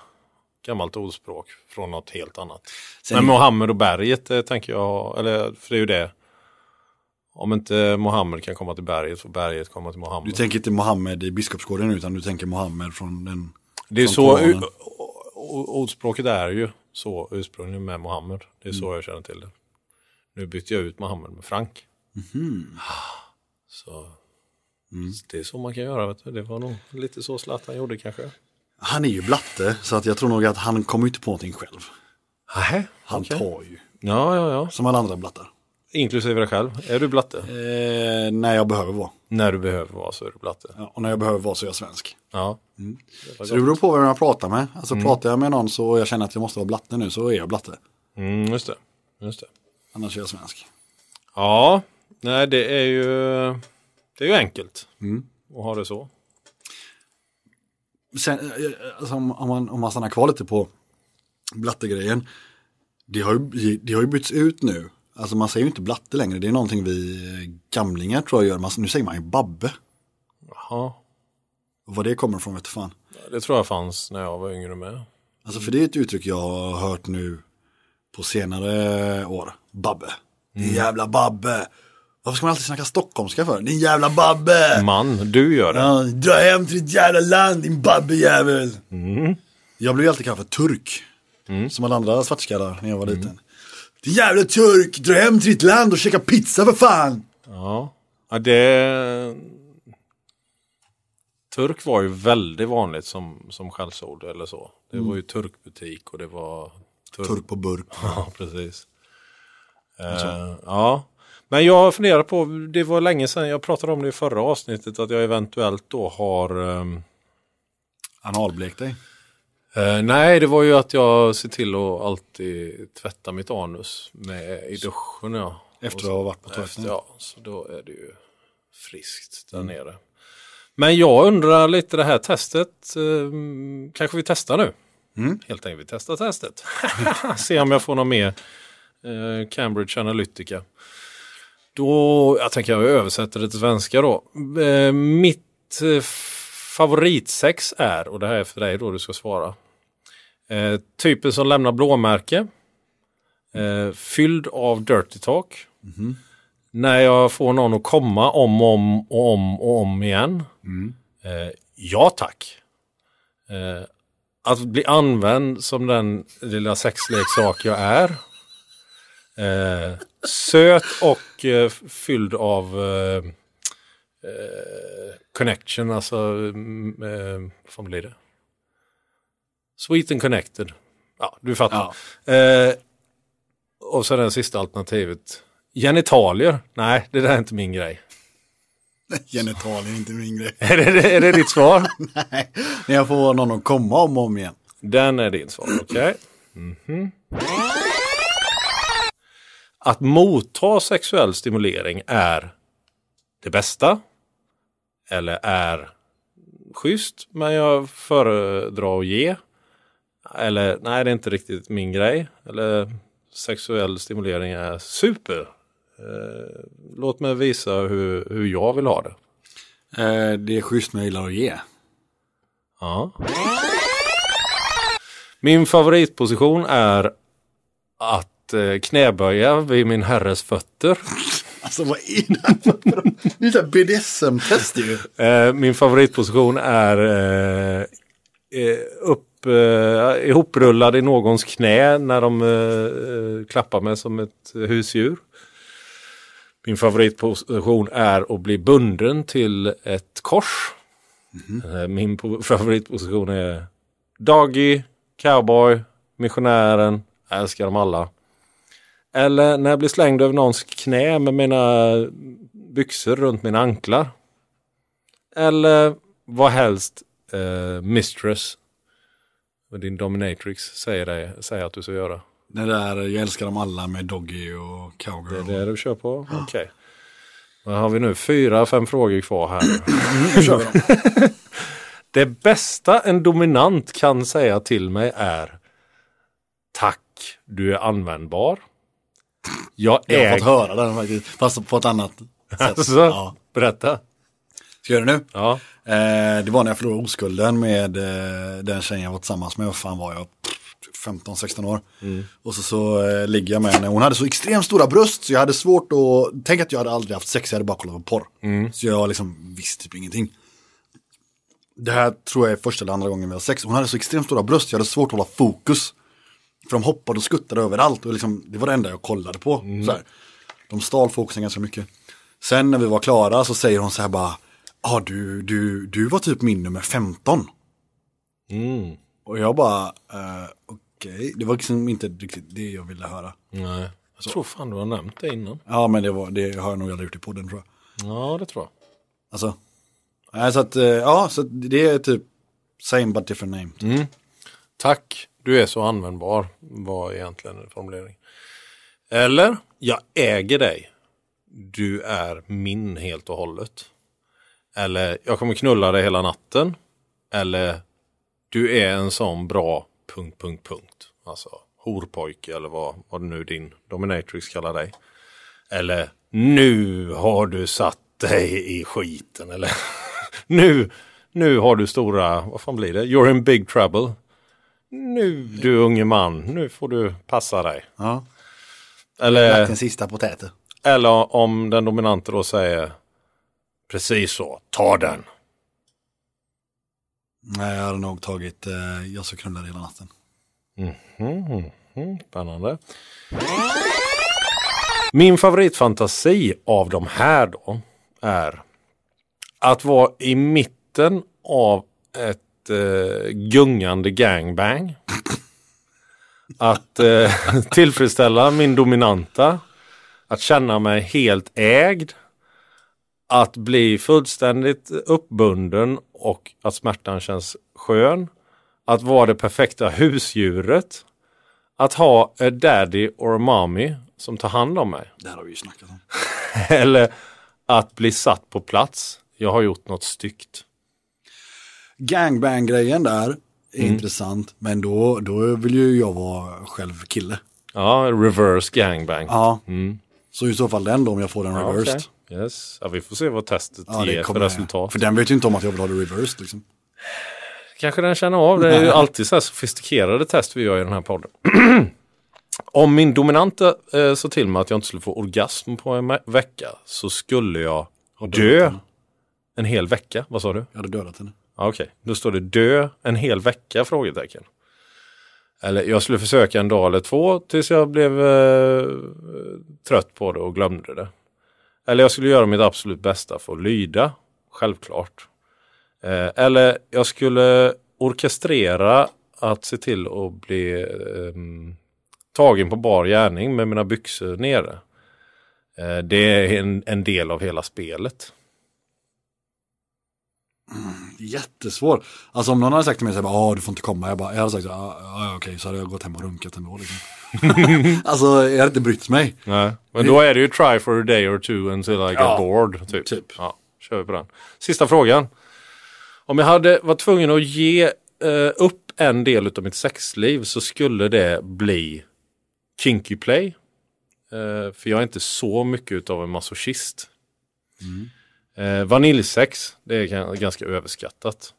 [SPEAKER 1] gammalt ordspråk från något helt annat. Sen, men Mohammed och berget tänker jag, eller för det är ju det om inte Mohammed kan komma till berget får berget komma till Mohammed. Du tänker
[SPEAKER 2] inte Mohammed i Biskopsgården utan du tänker Mohammed från den... Det är så,
[SPEAKER 1] ordspråket är ju så ursprungligen med Mohammed. Det är mm. så jag känner till det. Nu bytte jag ut Mohammed med Frank. Mm. Så mm. det är så man kan göra. Vet du. Det var nog lite så Zlatan gjorde kanske.
[SPEAKER 2] Han är ju blatte så att jag tror nog att han kommer inte på någonting själv. Aha, han okay. tar ju. Ja, ja, ja. Som alla andra blattar. Inklusive dig själv. Är du blatte? Eh, när jag behöver vara. När du behöver vara så är du blatte. Ja, och när jag behöver vara så är jag svensk. Ja. Mm. så det beror på vem jag pratar med. Alltså mm. pratar jag med någon så jag känner att jag måste vara blatte nu så är jag blatte. Mm, just det. Just det. Annars är jag svensk.
[SPEAKER 1] Ja, nej det är ju, det är ju enkelt mm. att ha det så.
[SPEAKER 2] Sen, eh, eh, alltså, om, man, om man stannar kvar lite på blattegrejen. Det har, ju, det har ju bytts ut nu Alltså man säger ju inte blatte längre, det är någonting vi eh, gamlingar tror jag gör. Man, nu säger man ju babbe. Jaha. Och vad det kommer från vet fan. Det tror jag fanns när jag var yngre med. Alltså för det är ett uttryck jag har hört nu på senare år. Babbe. Mm. Din jävla babbe. Varför ska man alltid snacka stockholmska för? Din jävla babbe. Man, du gör det. Ja, dra hem till ditt jävla land din babbejävel. Mm. Jag blev ju alltid kallad för turk. Mm. Som alla andra svartskallar när jag var mm. liten. Din jävla turk, dra hem till ditt land och käka pizza för fan! Ja,
[SPEAKER 1] ja det... Turk var ju väldigt vanligt som, som skällsord eller så. Det mm. var ju mm. turkbutik och det var... Turk, turk på burk. Ja, precis. Eh, ja. Men jag funderar på, det var länge sedan, jag pratade om det i förra avsnittet, att jag eventuellt då har... Um... Analblekt dig? Eh, nej, det var ju att jag ser till att alltid tvätta mitt anus med, i duschen. Ja. Efter att ha varit på toaletten? Ja, så då är det ju friskt där mm. nere. Men jag undrar lite det här testet, eh, kanske vi testar nu? Mm. Helt enkelt, vi testar testet. Se om jag får någon mer eh, Cambridge Analytica. Då, jag tänker jag översätter det till svenska då. Eh, mitt eh, favoritsex är, och det här är för dig då du ska svara, eh, typen som lämnar blåmärke, eh, fylld av dirty talk, mm. när jag får någon att komma om och om och om, och om igen. Mm. Eh, ja tack. Eh, att bli använd som den lilla sexleksak jag är. Eh, söt och eh, fylld av Eh, connection, alltså, mm, eh, vad blir det? Sweet and connected. Ja, du fattar. Ja. Eh, och så det sista alternativet. Genitalier? Nej, det där är inte min grej.
[SPEAKER 2] Genitalier är inte min grej. är, det, är det ditt svar? Nej, jag får någon att komma om och om igen.
[SPEAKER 1] Den är din svar, okej. Okay. Mm -hmm. Att motta sexuell stimulering är det bästa, eller är schysst, men jag föredrar att ge. Eller nej, det är inte riktigt min grej. Eller sexuell stimulering är super. Eh, låt mig visa hur, hur jag vill ha det. Eh, det är schysst men jag gillar att ge. Ja. Min favoritposition är att eh, knäböja vid min herres fötter.
[SPEAKER 2] Alltså vad är det? här? Det är ju BDSM-test eh,
[SPEAKER 1] ju. min favoritposition är eh, eh, upp, ihoprullad i någons knä när de klappar mig som ett husdjur. Min favoritposition är att bli bunden till ett kors. Mm Min favoritposition är Doggy, Cowboy, Missionären, jag älskar dem alla. Eller när jag blir slängd över någons knä med mina byxor runt mina anklar. Eller vad helst eh, mistress och din dominatrix säger, dig, säger att du ska göra.
[SPEAKER 2] Det där, jag älskar dem alla med Doggy och Cowgirl. Det är det du kör på? Okej. Okay. Vad har vi nu?
[SPEAKER 1] Fyra, fem frågor kvar här. nu kör vi dem. det bästa en dominant kan säga till mig är Tack, du är användbar.
[SPEAKER 2] Jag, äg... jag har fått höra den faktiskt, fast på ett annat alltså, sätt. Alltså, ja. Berätta. Ska jag göra det nu? Ja. Eh, det var när jag förlorade oskulden med eh, den tjejen jag var tillsammans med. Vad fan var jag? 15-16 år. Mm. Och så, så eh, ligger jag med henne. Hon hade så extremt stora bröst så jag hade svårt att... Tänk att jag hade aldrig haft sex, jag hade bara kollat på porr. Mm. Så jag liksom visste typ ingenting. Det här tror jag är första eller andra gången vi har sex. Hon hade så extremt stora bröst, jag hade svårt att hålla fokus. För de hoppade och skuttade överallt och liksom, det var det enda jag kollade på. Mm. Så här. De stal fokusen ganska mycket. Sen när vi var klara så säger hon så här bara, ja ah, du, du, du var typ min nummer 15. Mm. Och jag bara, eh, okej, okay. det var liksom inte riktigt det jag ville höra. Nej,
[SPEAKER 1] jag så. tror fan du har nämnt det innan.
[SPEAKER 2] Ja, men det, var, det har jag nog aldrig gjort i podden tror
[SPEAKER 1] jag. Ja, det tror jag.
[SPEAKER 2] Alltså, nej, så att, eh, ja, så det är typ same but different name. Mm.
[SPEAKER 1] Tack du är så användbar, var egentligen formuleringen. Eller, jag äger dig. Du är min helt och hållet. Eller, jag kommer knulla dig hela natten. Eller, du är en sån bra... punkt, punkt, punkt. Alltså, horpojke eller vad, vad nu din dominatrix kallar dig. Eller, nu har du satt dig i skiten. Eller, nu, nu har du stora, vad fan blir det? You're in big trouble nu du unge man, nu får du passa dig. Ja. Eller, den sista potäten. Eller om den dominante då säger precis så, ta den.
[SPEAKER 2] Nej, jag hade nog tagit eh, jag så krumlade hela natten. Mm -hmm, spännande.
[SPEAKER 1] Min favoritfantasi av de här då är att vara i mitten av ett eh, gungande gangbang. Att eh, tillfredsställa min dominanta. Att känna mig helt ägd. Att bli fullständigt uppbunden och att smärtan känns skön. Att vara det perfekta husdjuret. Att ha a daddy or mommy som tar hand om mig.
[SPEAKER 2] Det här har vi ju snackat om.
[SPEAKER 1] Eller att bli satt på plats. Jag har gjort något styggt
[SPEAKER 2] gangbang-grejen där är mm. intressant, men då, då vill ju jag vara själv kille.
[SPEAKER 1] Ja, reverse gangbang. Ja, mm.
[SPEAKER 2] så i så fall den
[SPEAKER 1] då om jag får den ja, reversed. Okay. Yes. Ja, vi får se vad testet ja, ger för resultat. För den vet ju inte om att jag
[SPEAKER 2] vill ha det reversed liksom. Kanske den
[SPEAKER 1] känner av, det är ju alltid så här sofistikerade test vi gör i den här podden. Om min dominanta eh, sa till mig att jag inte skulle få orgasm på en vecka så skulle jag dö en hel vecka. Vad sa du? Jag hade dödat henne. Okej, okay. då står det dö en hel vecka? frågetecken. Eller jag skulle försöka en dag eller två tills jag blev eh, trött på det och glömde det. Eller jag skulle göra mitt absolut bästa för att lyda, självklart. Eh, eller jag skulle orkestrera att se till att bli eh, tagen på bar gärning med mina byxor nere. Eh, det är en, en del av hela spelet
[SPEAKER 2] jättesvår. Alltså om någon hade sagt till mig så här, ah, du får inte komma. Jag, bara, jag hade sagt, ah, ah, ja okej, så hade jag gått hem och runkat ändå. Liksom. alltså
[SPEAKER 1] jag hade inte brytt mig. Nej, men då är det ju try for a day or two until I get ja, bored. Typ. typ. Ja, kör vi på den. Sista frågan. Om jag hade varit tvungen att ge eh, upp en del av mitt sexliv så skulle det bli kinky play. Eh, för jag är inte så mycket av en masochist. Mm. Eh, vaniljsex, det är ganska överskattat.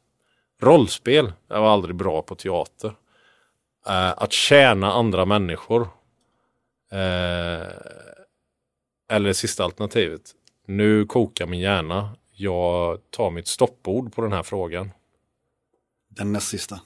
[SPEAKER 1] Rollspel, jag var aldrig bra på teater. Eh, att tjäna andra människor. Eh, eller sista alternativet. Nu kokar min hjärna. Jag tar mitt stoppord på den här frågan. Den näst sista. Eh,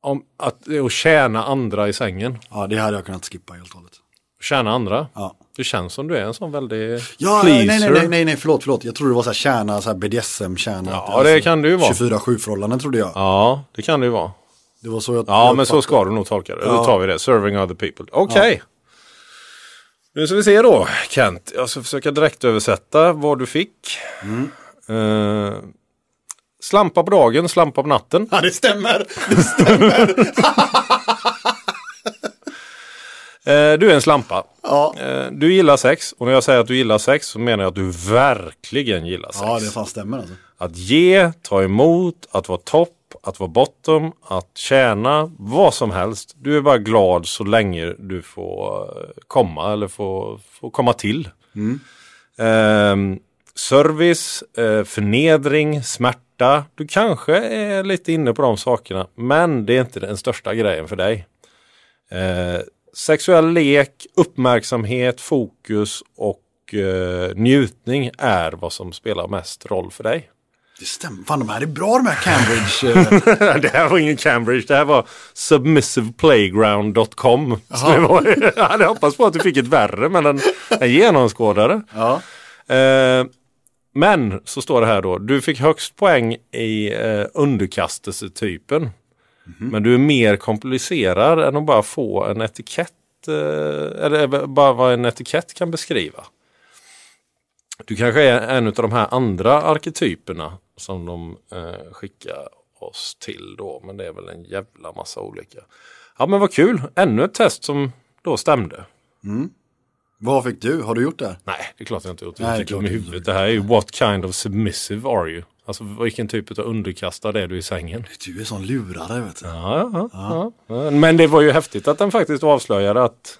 [SPEAKER 1] om att, att eh, tjäna andra i sängen. Ja, det hade jag kunnat skippa helt och hållet. Tjäna andra? Ja. Det känns som du är en sån väldigt ja, pleaser. Nej, nej,
[SPEAKER 2] nej, nej, förlåt, förlåt. Jag trodde det var så här kärna, så här BDSM-kärna. Ja, det alltså kan det ju vara. 24-7-förhållanden trodde jag.
[SPEAKER 1] Ja, det kan det ju vara. Det var så jag Ja, men så ska du nog tolka det. Ja. Då tar vi det. Serving other people. Okej. Nu ska vi se då, Kent. Jag ska försöka direkt översätta vad du fick. Mm. Eh, slampa på dagen, slampa på natten. Ja, det stämmer. Det stämmer. Eh, du är en slampa. Ja. Eh, du gillar sex och när jag säger att du gillar sex så menar jag att du verkligen gillar sex. Ja, det fan stämmer alltså. Att ge, ta emot, att vara topp, att vara bottom, att tjäna, vad som helst. Du är bara glad så länge du får eh, komma eller får, får komma till. Mm. Eh, service, eh, förnedring, smärta. Du kanske är lite inne på de sakerna, men det är inte den största grejen för dig. Eh, sexuell lek, uppmärksamhet, fokus och eh, njutning är vad som spelar mest roll för dig.
[SPEAKER 2] Det stämmer. Fan, de här är bra de här Cambridge.
[SPEAKER 1] Eh. det här var ingen Cambridge, det här var submissiveplayground.com. Det var, jag hade hoppats på att du fick ett värre, men en, en genomskådare. Ja. Eh, men så står det här då, du fick högst poäng i eh, underkastetypen. Mm. Men du är mer komplicerad än att bara få en etikett eh, eller eh, bara vad en etikett kan beskriva. Du kanske är en av de här andra arketyperna som de eh, skickar oss till då, men det är väl en jävla massa olika. Ja men vad kul, ännu ett test som då stämde. Mm. Vad fick du? Har du gjort det? Nej, det är klart jag inte gjort. Det. Nej, det är klart. Med huvudet. Det här är ju What kind of submissive are you? Alltså vilken typ av underkastad är du i sängen?
[SPEAKER 2] Du är sån lurare vet du.
[SPEAKER 1] Ja, ja, ja. ja, Men det var ju häftigt att den faktiskt avslöjade att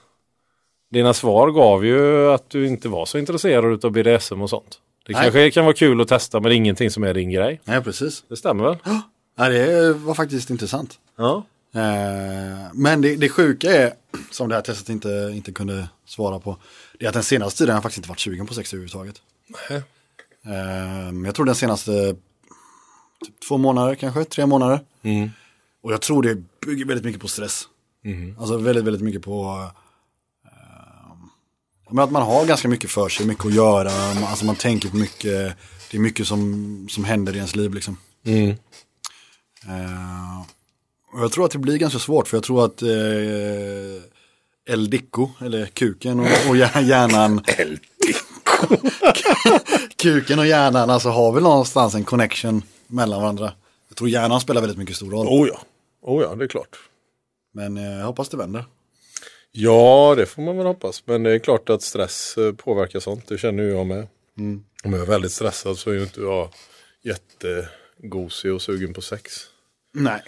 [SPEAKER 1] dina svar gav ju att du inte var så intresserad av BDSM och
[SPEAKER 2] sånt. Det Nej. kanske kan vara kul att testa men det är ingenting som är din grej. Nej, precis. Det stämmer väl? Ja, det var faktiskt intressant. Ja. Eh, men det, det sjuka är, som det här testet inte, inte kunde svara på, det är att den senaste tiden har jag faktiskt inte varit sugen på sex överhuvudtaget. Nej. Ehm, jag tror den senaste typ två månader kanske, tre månader. Mm. Och jag tror det bygger väldigt mycket på stress. Mm. Alltså väldigt, väldigt mycket på eh, att man har ganska mycket för sig, mycket att göra, alltså man tänker på mycket, det är mycket som, som händer i ens liv liksom. Mm. Eh, och jag tror att det blir ganska svårt för jag tror att eh, El Dico, eller kuken och, och hjärnan. El Dico. Kuken och hjärnan alltså har väl någonstans en connection mellan varandra. Jag tror hjärnan spelar väldigt mycket stor roll. Oh ja, oh ja det är klart. Men eh, jag hoppas det vänder.
[SPEAKER 1] Ja, det får man väl hoppas. Men det är klart att stress eh, påverkar sånt. Det känner ju jag med. Mm. Om jag är väldigt stressad så är ju inte jag jättegosig och sugen på sex. Nej.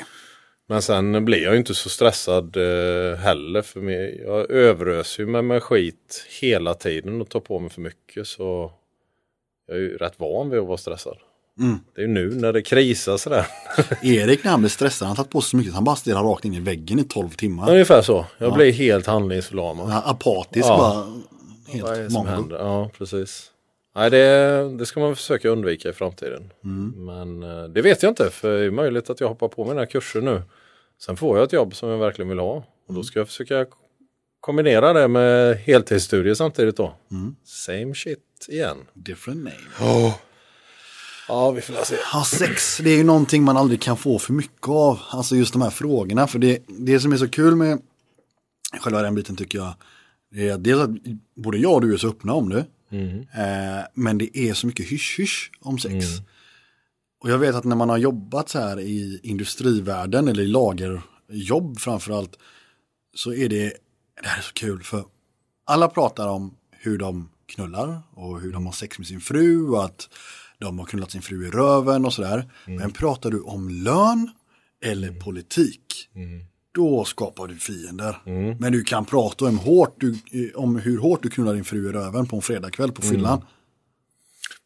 [SPEAKER 1] Men sen blir jag ju inte så stressad eh, heller. För mig. Jag överöser ju med mig skit hela tiden och tar på mig för mycket. Så jag är ju rätt van vid att vara stressad. Mm. Det är ju nu när det krisar sådär.
[SPEAKER 2] Erik när han blir stressad, han har tagit på sig så mycket att han bara stirrar rakt in i väggen i tolv timmar. Ungefär så. Jag ja. blir
[SPEAKER 1] helt handlingsförlamad. Ja, apatisk ja. bara. Helt Vad är det som händer? Ja, precis. Nej, det, det ska man försöka undvika i framtiden. Mm. Men eh, det vet jag inte, för det är möjligt att jag hoppar på mina kurser nu. Sen får jag ett jobb som jag verkligen vill ha och då mm. ska jag försöka kombinera det med heltidsstudier samtidigt då. Mm. Same shit igen. Different name. Oh. Ja, vi får se. Ja, sex,
[SPEAKER 2] det är ju någonting man aldrig kan få för mycket av. Alltså just de här frågorna. För det, det som är så kul med själva den biten tycker jag, det är att att både jag och du är så öppna om det. Mm. Eh, men det är så mycket hysch-hysch om sex. Mm. Och jag vet att när man har jobbat så här i industrivärlden eller i lagerjobb framförallt så är det, det här är så kul för alla pratar om hur de knullar och hur de har sex med sin fru och att de har knullat sin fru i röven och sådär. Mm. Men pratar du om lön eller mm. politik? Mm då skapar du fiender. Mm. Men du kan prata om, hårt du, eh, om hur hårt du knullar din fru i röven på en fredagkväll på mm. fyllan. Mm.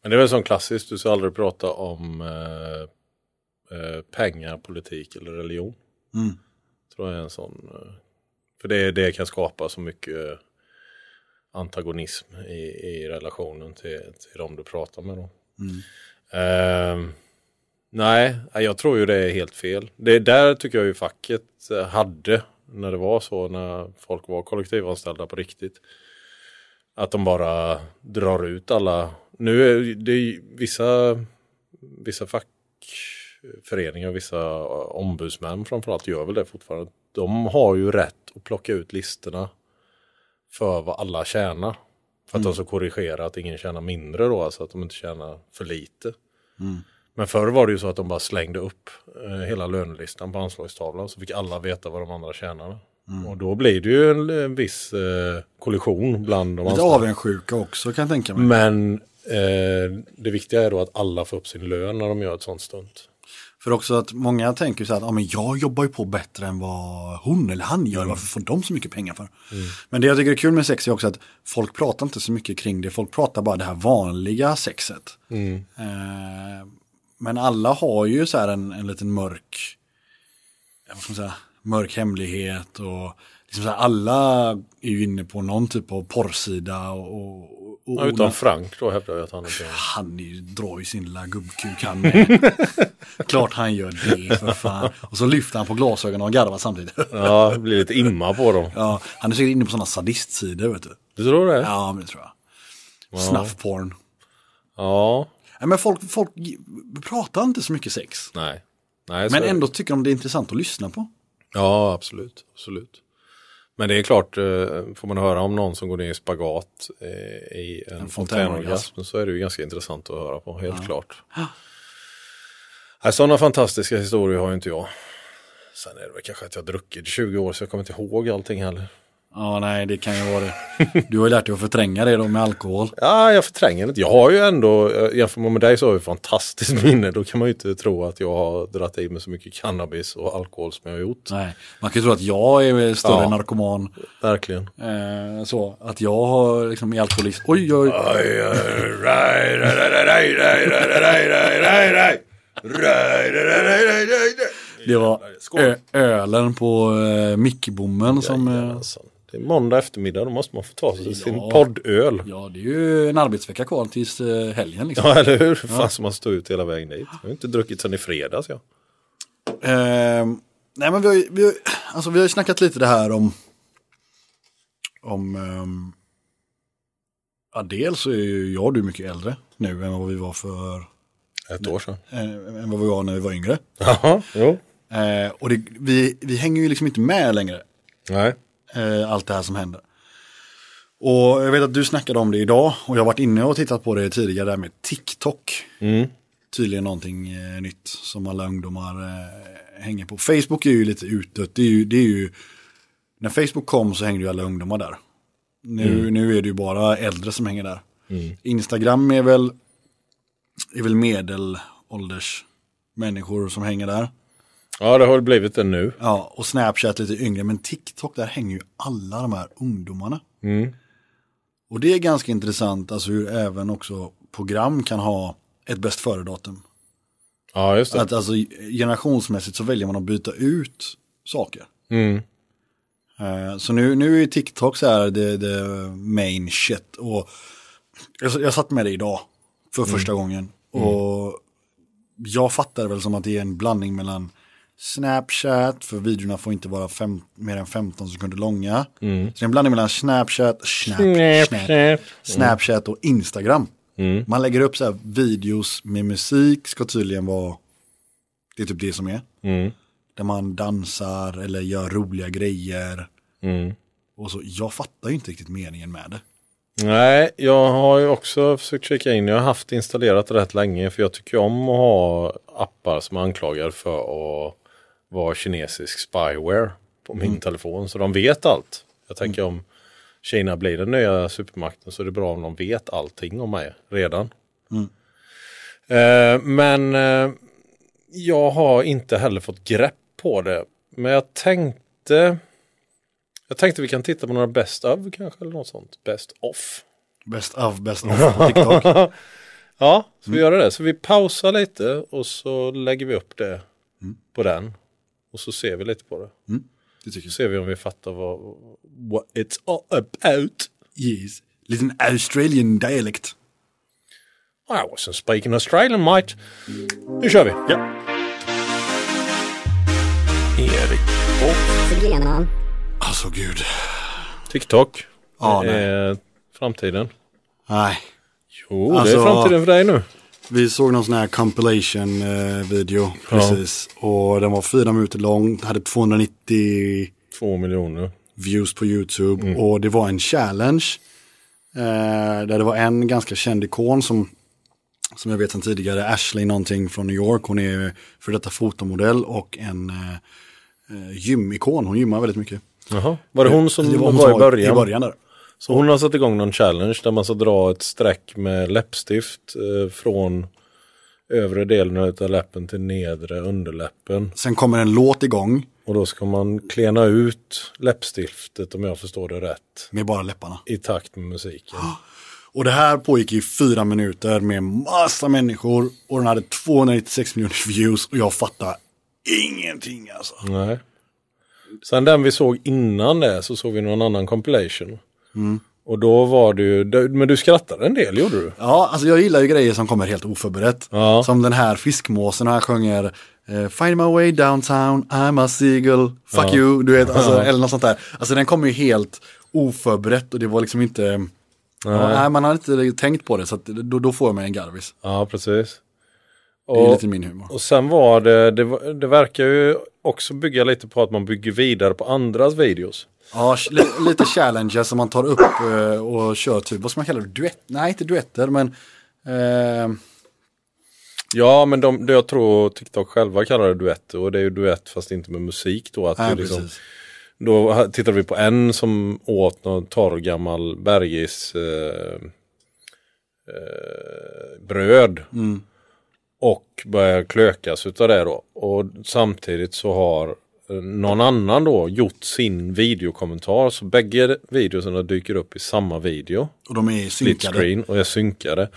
[SPEAKER 1] Men det är väl som klassiskt, du ska aldrig prata om eh, eh pengar, politik eller religion. Mm. Tror jag är en sån. Eh, för det, det kan skapa så mycket antagonism i, i relationen till, till de du pratar med. Då. Mm. Eh, Nej, jag tror ju det är helt fel. Det där tycker jag ju facket eh, hade när det var så när folk var kollektivanställda på riktigt. Att de bara drar ut alla. Nu är det vissa, vissa fackföreningar, vissa eh, ombudsmän framförallt gör väl det fortfarande. De har ju rätt att plocka ut listorna för vad alla tjänar. För att mm. ska korrigera att ingen tjänar mindre då, alltså att de inte tjänar för lite. Mm. Men förr var det ju så att de bara slängde upp eh, hstavlan lönelistan på anslagstavlan så fick alla veta vad de andra tjänade. Mm. Och då blir det ju en, en viss eh, kollision bland de Lite Lite avundsjuka
[SPEAKER 2] också kan jag tänka mig. Men
[SPEAKER 1] eh, det viktiga är då att alla får upp sin lön när de gör ett sånt stunt. För också att
[SPEAKER 2] många tänker så här att ah, men jag jobbar ju på bättre än vad hon eller han gör, mm. varför får de så mycket pengar för? Mm. Men det jag tycker är kul med sex är också att folk pratar inte så mycket kring det, folk pratar bara det här vanliga sexet. Mm. Eh, men alla har ju så här en, en liten mörk, eh, vad ska man säga, mörk hemlighet och liksom så här, alla är ju inne på någon typ av porrsida och, och Ja, utan Frank då hävdar jag att han inte... Han är ju, drar ju sin lilla gubbkuk han med.
[SPEAKER 1] Klart han gör det
[SPEAKER 2] för fan. Och så lyfter han på glasögonen och garvar samtidigt. ja, det blir lite imma på dem. Ja, han är säkert inne på sådana sadistsidor vet du. Du tror det? Ja, men det tror jag. Ja. Snuffporn. Ja. Nej, men folk, folk pratar inte så mycket sex. Nej. Nej men ändå det. tycker de det är intressant att lyssna på.
[SPEAKER 1] Ja, absolut. absolut. Men det är klart, eh, får man höra om någon som går ner i spagat eh, i en, en fontänorgasm så är det ju ganska intressant att höra på, helt ja. klart. Ja. Sådana fantastiska historier har ju inte jag. Sen är det väl kanske att jag har druckit 20 år så jag kommer inte ihåg allting heller. Ja,
[SPEAKER 2] nej, det kan ju vara det. Du har ju lärt dig att förtränga det då med alkohol.
[SPEAKER 1] Ja, jag förtränger inte. Jag har ju ändå, jämfört med dig så har jag ju fantastiskt minne. Då kan man ju inte tro att jag har dragit i mig så mycket cannabis och alkohol som jag har gjort.
[SPEAKER 2] Nej, man kan ju tro att jag är större ja, narkoman. Verkligen. Eh, så, att jag har liksom i alkoholism. Oj, oj, oj. Det var ölen på eh, mickbommen som... Eh, det är
[SPEAKER 1] måndag eftermiddag, då måste man få ta sig ja. sin poddöl. Ja, det är ju en arbetsvecka kvar tills eh, helgen. Liksom. Ja, eller hur? Fan ja. som man står ut hela vägen dit. Jag har inte druckit sedan i fredags. Ja.
[SPEAKER 2] Eh, nej, men vi har, vi, har, alltså, vi har snackat lite det här om... om um, ja, dels är ju jag och du mycket äldre nu än vad vi var för... Ett år sedan. än vad vi var när vi var yngre. Jaha, jo. Eh, och det, vi, vi hänger ju liksom inte med längre. Nej eh, allt det här som händer. Och jag vet att du snackade om det idag och jag har varit inne och tittat på det tidigare där med TikTok. Mm. Tydligen någonting eh, nytt som alla ungdomar eh, hänger på. Facebook är ju lite utdött. Det är ju, det är ju, när Facebook kom så hängde ju alla ungdomar där. Nu, mm. nu är det ju bara äldre som hänger där. Mm. Instagram är väl, är väl medelålders människor som hänger där. Ja, det har blivit det nu. Ja, och Snapchat lite yngre, men TikTok, där hänger ju alla de här ungdomarna. Mm. Och det är ganska intressant, alltså hur även också program kan ha ett bäst före-datum. Ja, just det. Att alltså generationsmässigt så väljer man att byta ut saker. Mm. Eh, så nu, nu är TikTok så här the, the main shit. Och jag, jag satt med det idag för mm. första mm. gången. Och jag fattar väl som att det är en blandning mellan Snapchat, för videorna får inte vara fem, mer än 15 sekunder långa. Mm. Så det är en blandning mellan Snapchat, Snap, Snapchat, Snapchat och Instagram. Mm. Man lägger upp så här videos med musik, ska tydligen vara, det är typ det som är. Mm. Där man dansar eller gör roliga grejer. Mm. Och så, jag fattar ju inte riktigt meningen med det.
[SPEAKER 1] Nej, jag har ju också försökt kika in. Jag har haft installerat rätt länge för jag tycker om att ha appar som anklagar för att var kinesisk spyware på min mm. telefon. Så de vet allt. Jag tänker mm. om Kina blir den nya supermakten så är det bra om de vet allting om mig redan. Mm. Eh, men eh, jag har inte heller fått grepp på det. Men jag tänkte jag tänkte vi kan titta på några best of kanske eller något sånt. Best off.
[SPEAKER 2] Best of, best off på TikTok.
[SPEAKER 1] ja, så mm. vi gör det. Så vi pausar lite och så lägger vi upp det mm. på den. Och så ser vi lite på det. Mm, det tycker jag. ser vi om vi fattar vad what it's all about. Yes. Liten Australian dialect. Ah, I wasn't speaking Australian mate. Nu kör vi. Ja. Erik och Alltså gud. TikTok. ah, nej. Är eh, framtiden. Nej. Jo, alltså, det är alltså- framtiden
[SPEAKER 2] för dig nu. Vi såg någon sån här compilation-video eh, precis. Ja. Och den var fyra minuter lång, hade 290 miljoner. views på YouTube. Mm. Och det var en challenge. Eh, där det var en ganska känd ikon som, som jag vet sedan tidigare, Ashley någonting från New York. Hon är för detta fotomodell och en eh, eh, gymikon. Hon gymmar väldigt mycket. Jaha. Var det hon som det var, hon var i början? I början där.
[SPEAKER 1] Så hon har satt igång någon challenge där man ska dra ett streck med läppstift eh, från övre delen av läppen till nedre underläppen. Sen
[SPEAKER 2] kommer en låt igång. Och då ska man klena ut läppstiftet om jag förstår det rätt. Med bara läpparna? I takt med musiken. Och det här pågick i fyra minuter med massa människor och den hade 296 miljoner views och jag fattar ingenting alltså. Nej. Sen den vi såg innan det så såg vi någon annan
[SPEAKER 1] compilation. Mm.
[SPEAKER 2] Och då var du, men du skrattade en del gjorde du? Ja, alltså jag gillar ju grejer som kommer helt oförberett. Ja. Som den här fiskmåsen, han sjunger eh, Find my way downtown, I'm a seagull, fuck ja. you, du vet, alltså, ja. eller något sånt där. Alltså den kom ju helt oförberett och det var liksom inte, nej, ja, man hade inte tänkt på det så då, då, får jag mig en garvis. Ja, precis. Och, det är lite min humor. Och sen var det, det, det verkar
[SPEAKER 1] ju också bygga lite på att man bygger vidare på andras videos.
[SPEAKER 2] Ja, lite challenges som man tar upp eh, och kör typ, vad ska man kalla det, duett? Nej, inte duetter, men... Eh...
[SPEAKER 1] Ja, men de, jag tror TikTok själva kallar det duett och det är ju duett fast inte med musik då. Att ja, liksom, då tittade vi på en som åt någon torr gammal bergis eh, eh, bröd. Mm. Och börjar klökas utav det då. Och samtidigt så har någon annan då gjort sin videokommentar. Så bägge videorna dyker upp i samma video.
[SPEAKER 2] Och de är synkade. Screen
[SPEAKER 1] och är synkade.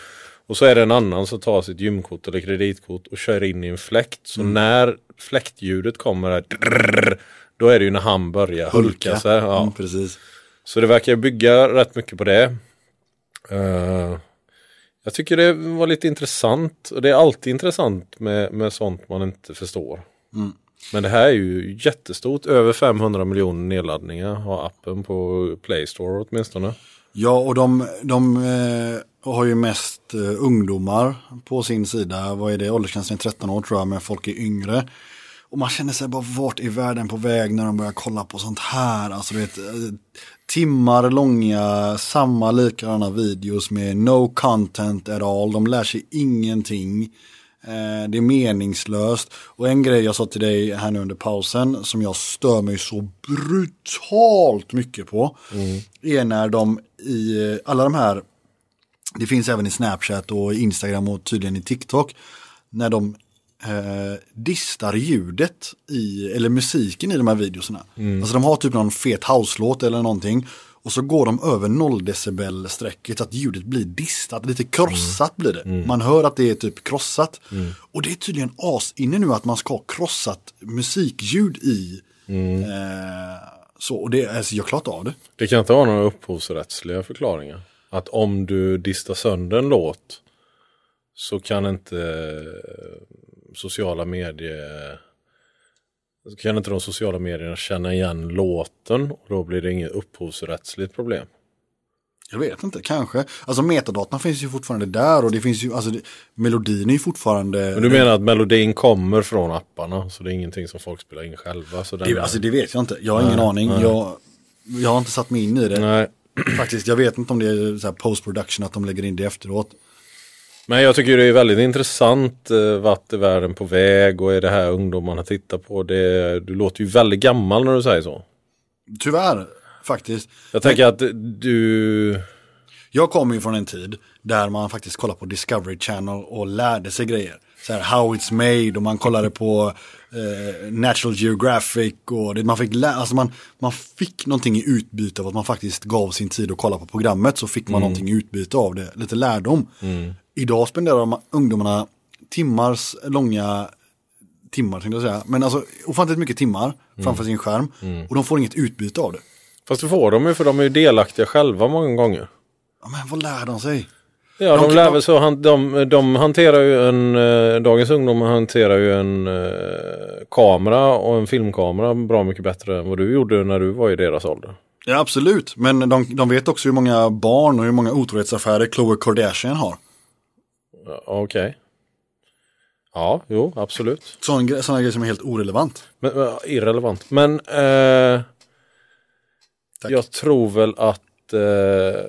[SPEAKER 1] Och så är det en annan som tar sitt gymkort eller kreditkort och kör in i en fläkt. Så mm. när fläktljudet kommer, här, då är det ju när han börjar hulka, hulka sig. Ja. Mm, precis. Så det verkar bygga rätt mycket på det. Uh, jag tycker det var lite intressant. och Det är alltid intressant med, med sånt man inte förstår. Mm. Men det här är ju jättestort. Över 500 miljoner nedladdningar har appen på Play Store åtminstone.
[SPEAKER 2] Ja, och de, de eh, har ju mest eh, ungdomar på sin sida. Vad är det? Åldersgränsen är 13 år tror jag, men folk är yngre. Och man känner sig bara vart är världen på väg när de börjar kolla på sånt här. Alltså du vet, eh, timmar långa, samma likadana videos med no content at all. De lär sig ingenting. Eh, det är meningslöst. Och en grej jag sa till dig här nu under pausen som jag stör mig så brutalt mycket på. Mm. Är när de i eh, alla de här, det finns även i Snapchat och Instagram och tydligen i TikTok. När de eh, distar ljudet i, eller musiken i de här videorna. Mm. Alltså de har typ någon fet house-låt eller någonting. Och så går de över 0 decibel strecket så att ljudet blir distat, lite krossat mm. blir det. Mm. Man hör att det är typ krossat. Mm. Och det är tydligen as inne nu att man ska ha krossat musikljud i mm. eh, så, och det, är alltså, jag klart av det.
[SPEAKER 1] Det kan inte vara några upphovsrättsliga förklaringar. Att om du distar sönder en låt så kan inte eh, sociala medier så kan inte de sociala medierna känna igen låten och då blir det inget upphovsrättsligt
[SPEAKER 2] problem. Jag vet inte, kanske. Alltså metadatan finns ju fortfarande där och det finns ju, alltså det, melodin är ju fortfarande... Men du menar att
[SPEAKER 1] melodin kommer från apparna så det är
[SPEAKER 2] ingenting som folk spelar in själva? Så det, Alltså det vet jag inte, jag har nej, ingen aning. Jag, jag har inte satt mig in i det. Nej. Faktiskt, jag vet inte om det är så post production att de lägger in det efteråt. Men
[SPEAKER 1] jag tycker det är väldigt intressant. Eh, vart är världen på väg och är det här ungdomarna tittar på? Det, du låter ju väldigt gammal när du säger så.
[SPEAKER 2] Tyvärr, faktiskt. Jag tänker att du... Jag kommer ju från en tid där man faktiskt kollade på Discovery Channel och lärde sig grejer så här, How It's Made och man kollade på eh, Natural Geographic och det, man, fick alltså man, man fick någonting i utbyte av att man faktiskt gav sin tid att kolla på programmet så fick man mm. någonting i utbyte av det, lite lärdom. Mm. Idag spenderar de ungdomarna timmars långa timmar tänkte jag säga, men alltså ofantligt mycket timmar mm. framför sin skärm mm. och de får inget utbyte av det. Fast det får de ju för de är ju
[SPEAKER 1] delaktiga själva många gånger.
[SPEAKER 2] Ja, men vad lär de sig? Ja, de, de lär väl så.
[SPEAKER 1] Han, de, de hanterar ju en, eh, dagens ungdom hanterar ju en eh, kamera och en filmkamera bra mycket bättre än vad du gjorde när du var i deras ålder.
[SPEAKER 2] Ja, absolut. Men de, de vet också hur många barn och hur många otrohetsaffärer Khloe Kardashian har. Ja, Okej. Ja, jo, absolut. Sådana såna grejer som är helt orelevant.
[SPEAKER 1] Men, eh, irrelevant. Men eh, jag tror väl att eh,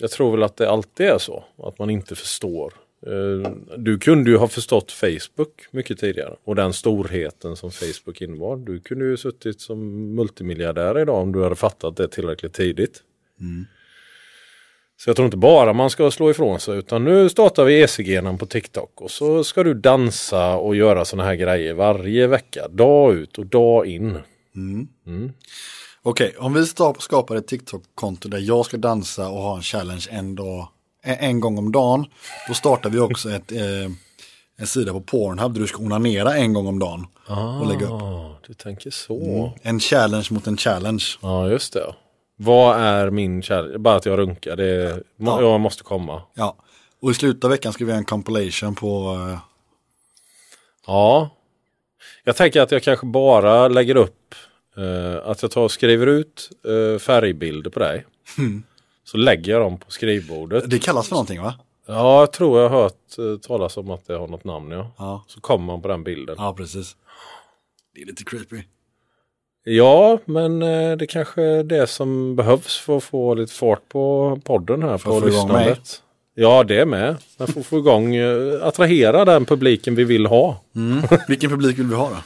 [SPEAKER 1] jag tror väl att det alltid är så, att man inte förstår. Eh, du kunde ju ha förstått Facebook mycket tidigare och den storheten som Facebook innebar. Du kunde ju suttit som multimiljardär idag om du hade fattat det tillräckligt tidigt. Mm. Så jag tror inte bara man ska slå ifrån sig utan nu startar vi ECG på TikTok och så ska du dansa och göra sådana här grejer varje vecka, dag ut
[SPEAKER 2] och dag in. Mm. Mm. Okej, okay, om vi skapar ett TikTok-konto där jag ska dansa och ha en challenge en, dag, en gång om dagen, då startar vi också ett, eh, en sida på Pornhub där du ska onanera en gång om dagen. Ah, och lägga upp.
[SPEAKER 1] Ah, du tänker så. Mm.
[SPEAKER 2] En challenge mot en challenge. Ja, ah, just det. Vad
[SPEAKER 1] är min challenge? Bara att jag runkar. Det är, ja. Jag måste komma.
[SPEAKER 2] Ja, och i slutet av veckan ska vi göra en compilation på... Eh...
[SPEAKER 1] Ja, jag tänker att jag kanske bara lägger upp Eh, att jag tar och skriver ut uh, färgbilder på dig. Mm. Så lägger jag dem på skrivbordet. Det kallas för någonting va? Ja, jag tror jag har hört uh, talas om att det har något namn ja. ja. Så kommer man på den bilden. Ja, precis.
[SPEAKER 2] Det är lite creepy.
[SPEAKER 1] Ja, men uh, det kanske är det som behövs för att få lite fart på podden här. För på mig. Ja, det med. Man få igång, attrahera den publiken vi vill ha. Mm. Vilken publik vill vi ha då?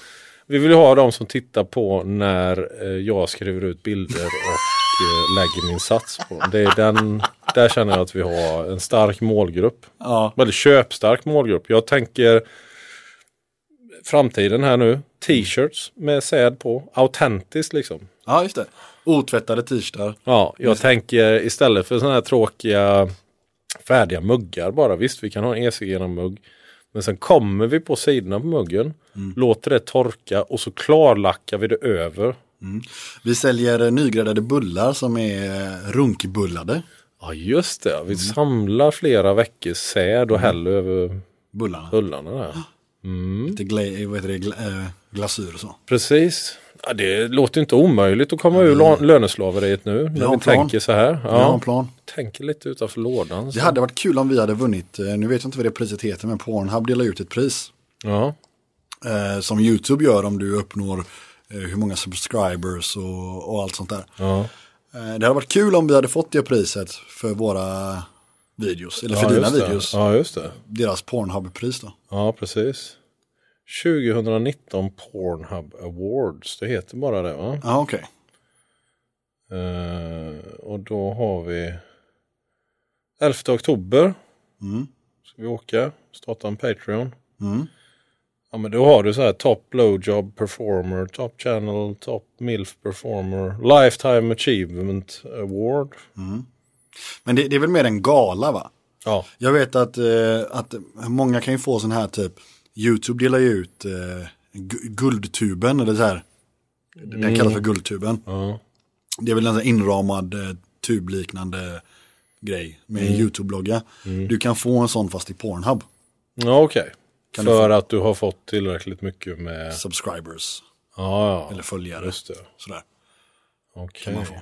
[SPEAKER 1] Vi vill ha dem som tittar på när eh, jag skriver ut bilder och eh, lägger min sats på. Det är den, där känner jag att vi har en stark målgrupp. Ja. Väldigt köpstark målgrupp. Jag tänker framtiden här nu. T-shirts med säd på. Autentiskt liksom. Ja, just det. Otvättade t-shirtar. Ja, jag just tänker istället för sådana här tråkiga färdiga muggar bara. Visst, vi kan ha en ECG-mugg. Men sen kommer vi på sidorna på muggen, mm. låter det torka och så klarlackar vi det över.
[SPEAKER 2] Mm. Vi säljer nygräddade bullar som
[SPEAKER 1] är runkbullade. Ja just det, vi mm. samlar flera veckor säd och häller
[SPEAKER 2] över bullarna. bullarna där. Lite gla- vad heter det, gla- eh, glasyr och så.
[SPEAKER 1] Precis. Ja, det låter inte omöjligt att komma mm. ur löneslaveriet nu. när vi tänker så här. Ja, plan. Tänker lite utanför lådan. Så. Det hade
[SPEAKER 2] varit kul om vi hade vunnit. Eh, nu vet jag inte vad det priset heter men Pornhub delar ut ett pris. Ja. Eh, som YouTube gör om du uppnår eh, hur många subscribers och, och allt sånt där. Ja. Eh, det hade varit kul om vi hade fått det priset för våra videos. Eller för ja, dina videos. Ja, just det. Deras Pornhub-pris då.
[SPEAKER 1] Ja, precis. 2019 Pornhub Awards. Det heter bara det va? Ja, ah, okej. Okay. Uh, eh, och då har vi 11 oktober. Mm. Ska vi åka, starta en Patreon. Mm. Ja men då har du så här top blowjob performer, top channel, top milf
[SPEAKER 2] performer,
[SPEAKER 1] lifetime achievement
[SPEAKER 2] award. Mm. Men det, det, är väl mer en gala va? Ja. Jag vet att, eh, att många kan ju få sån här typ YouTube delar ju ut eh, guldtuben, eller så här. Den kallas för mm. guldtuben. Mm. Det är väl en inramad eh, tubliknande grej med mm. youtube blogga Mm. Du kan få en sån fast i Pornhub.
[SPEAKER 1] Ja, okej. Okay. Kan för att du har fått tillräckligt mycket med... Subscribers.
[SPEAKER 2] Ah, ja. Eller följare. Just det. Sådär. Okej. Okay.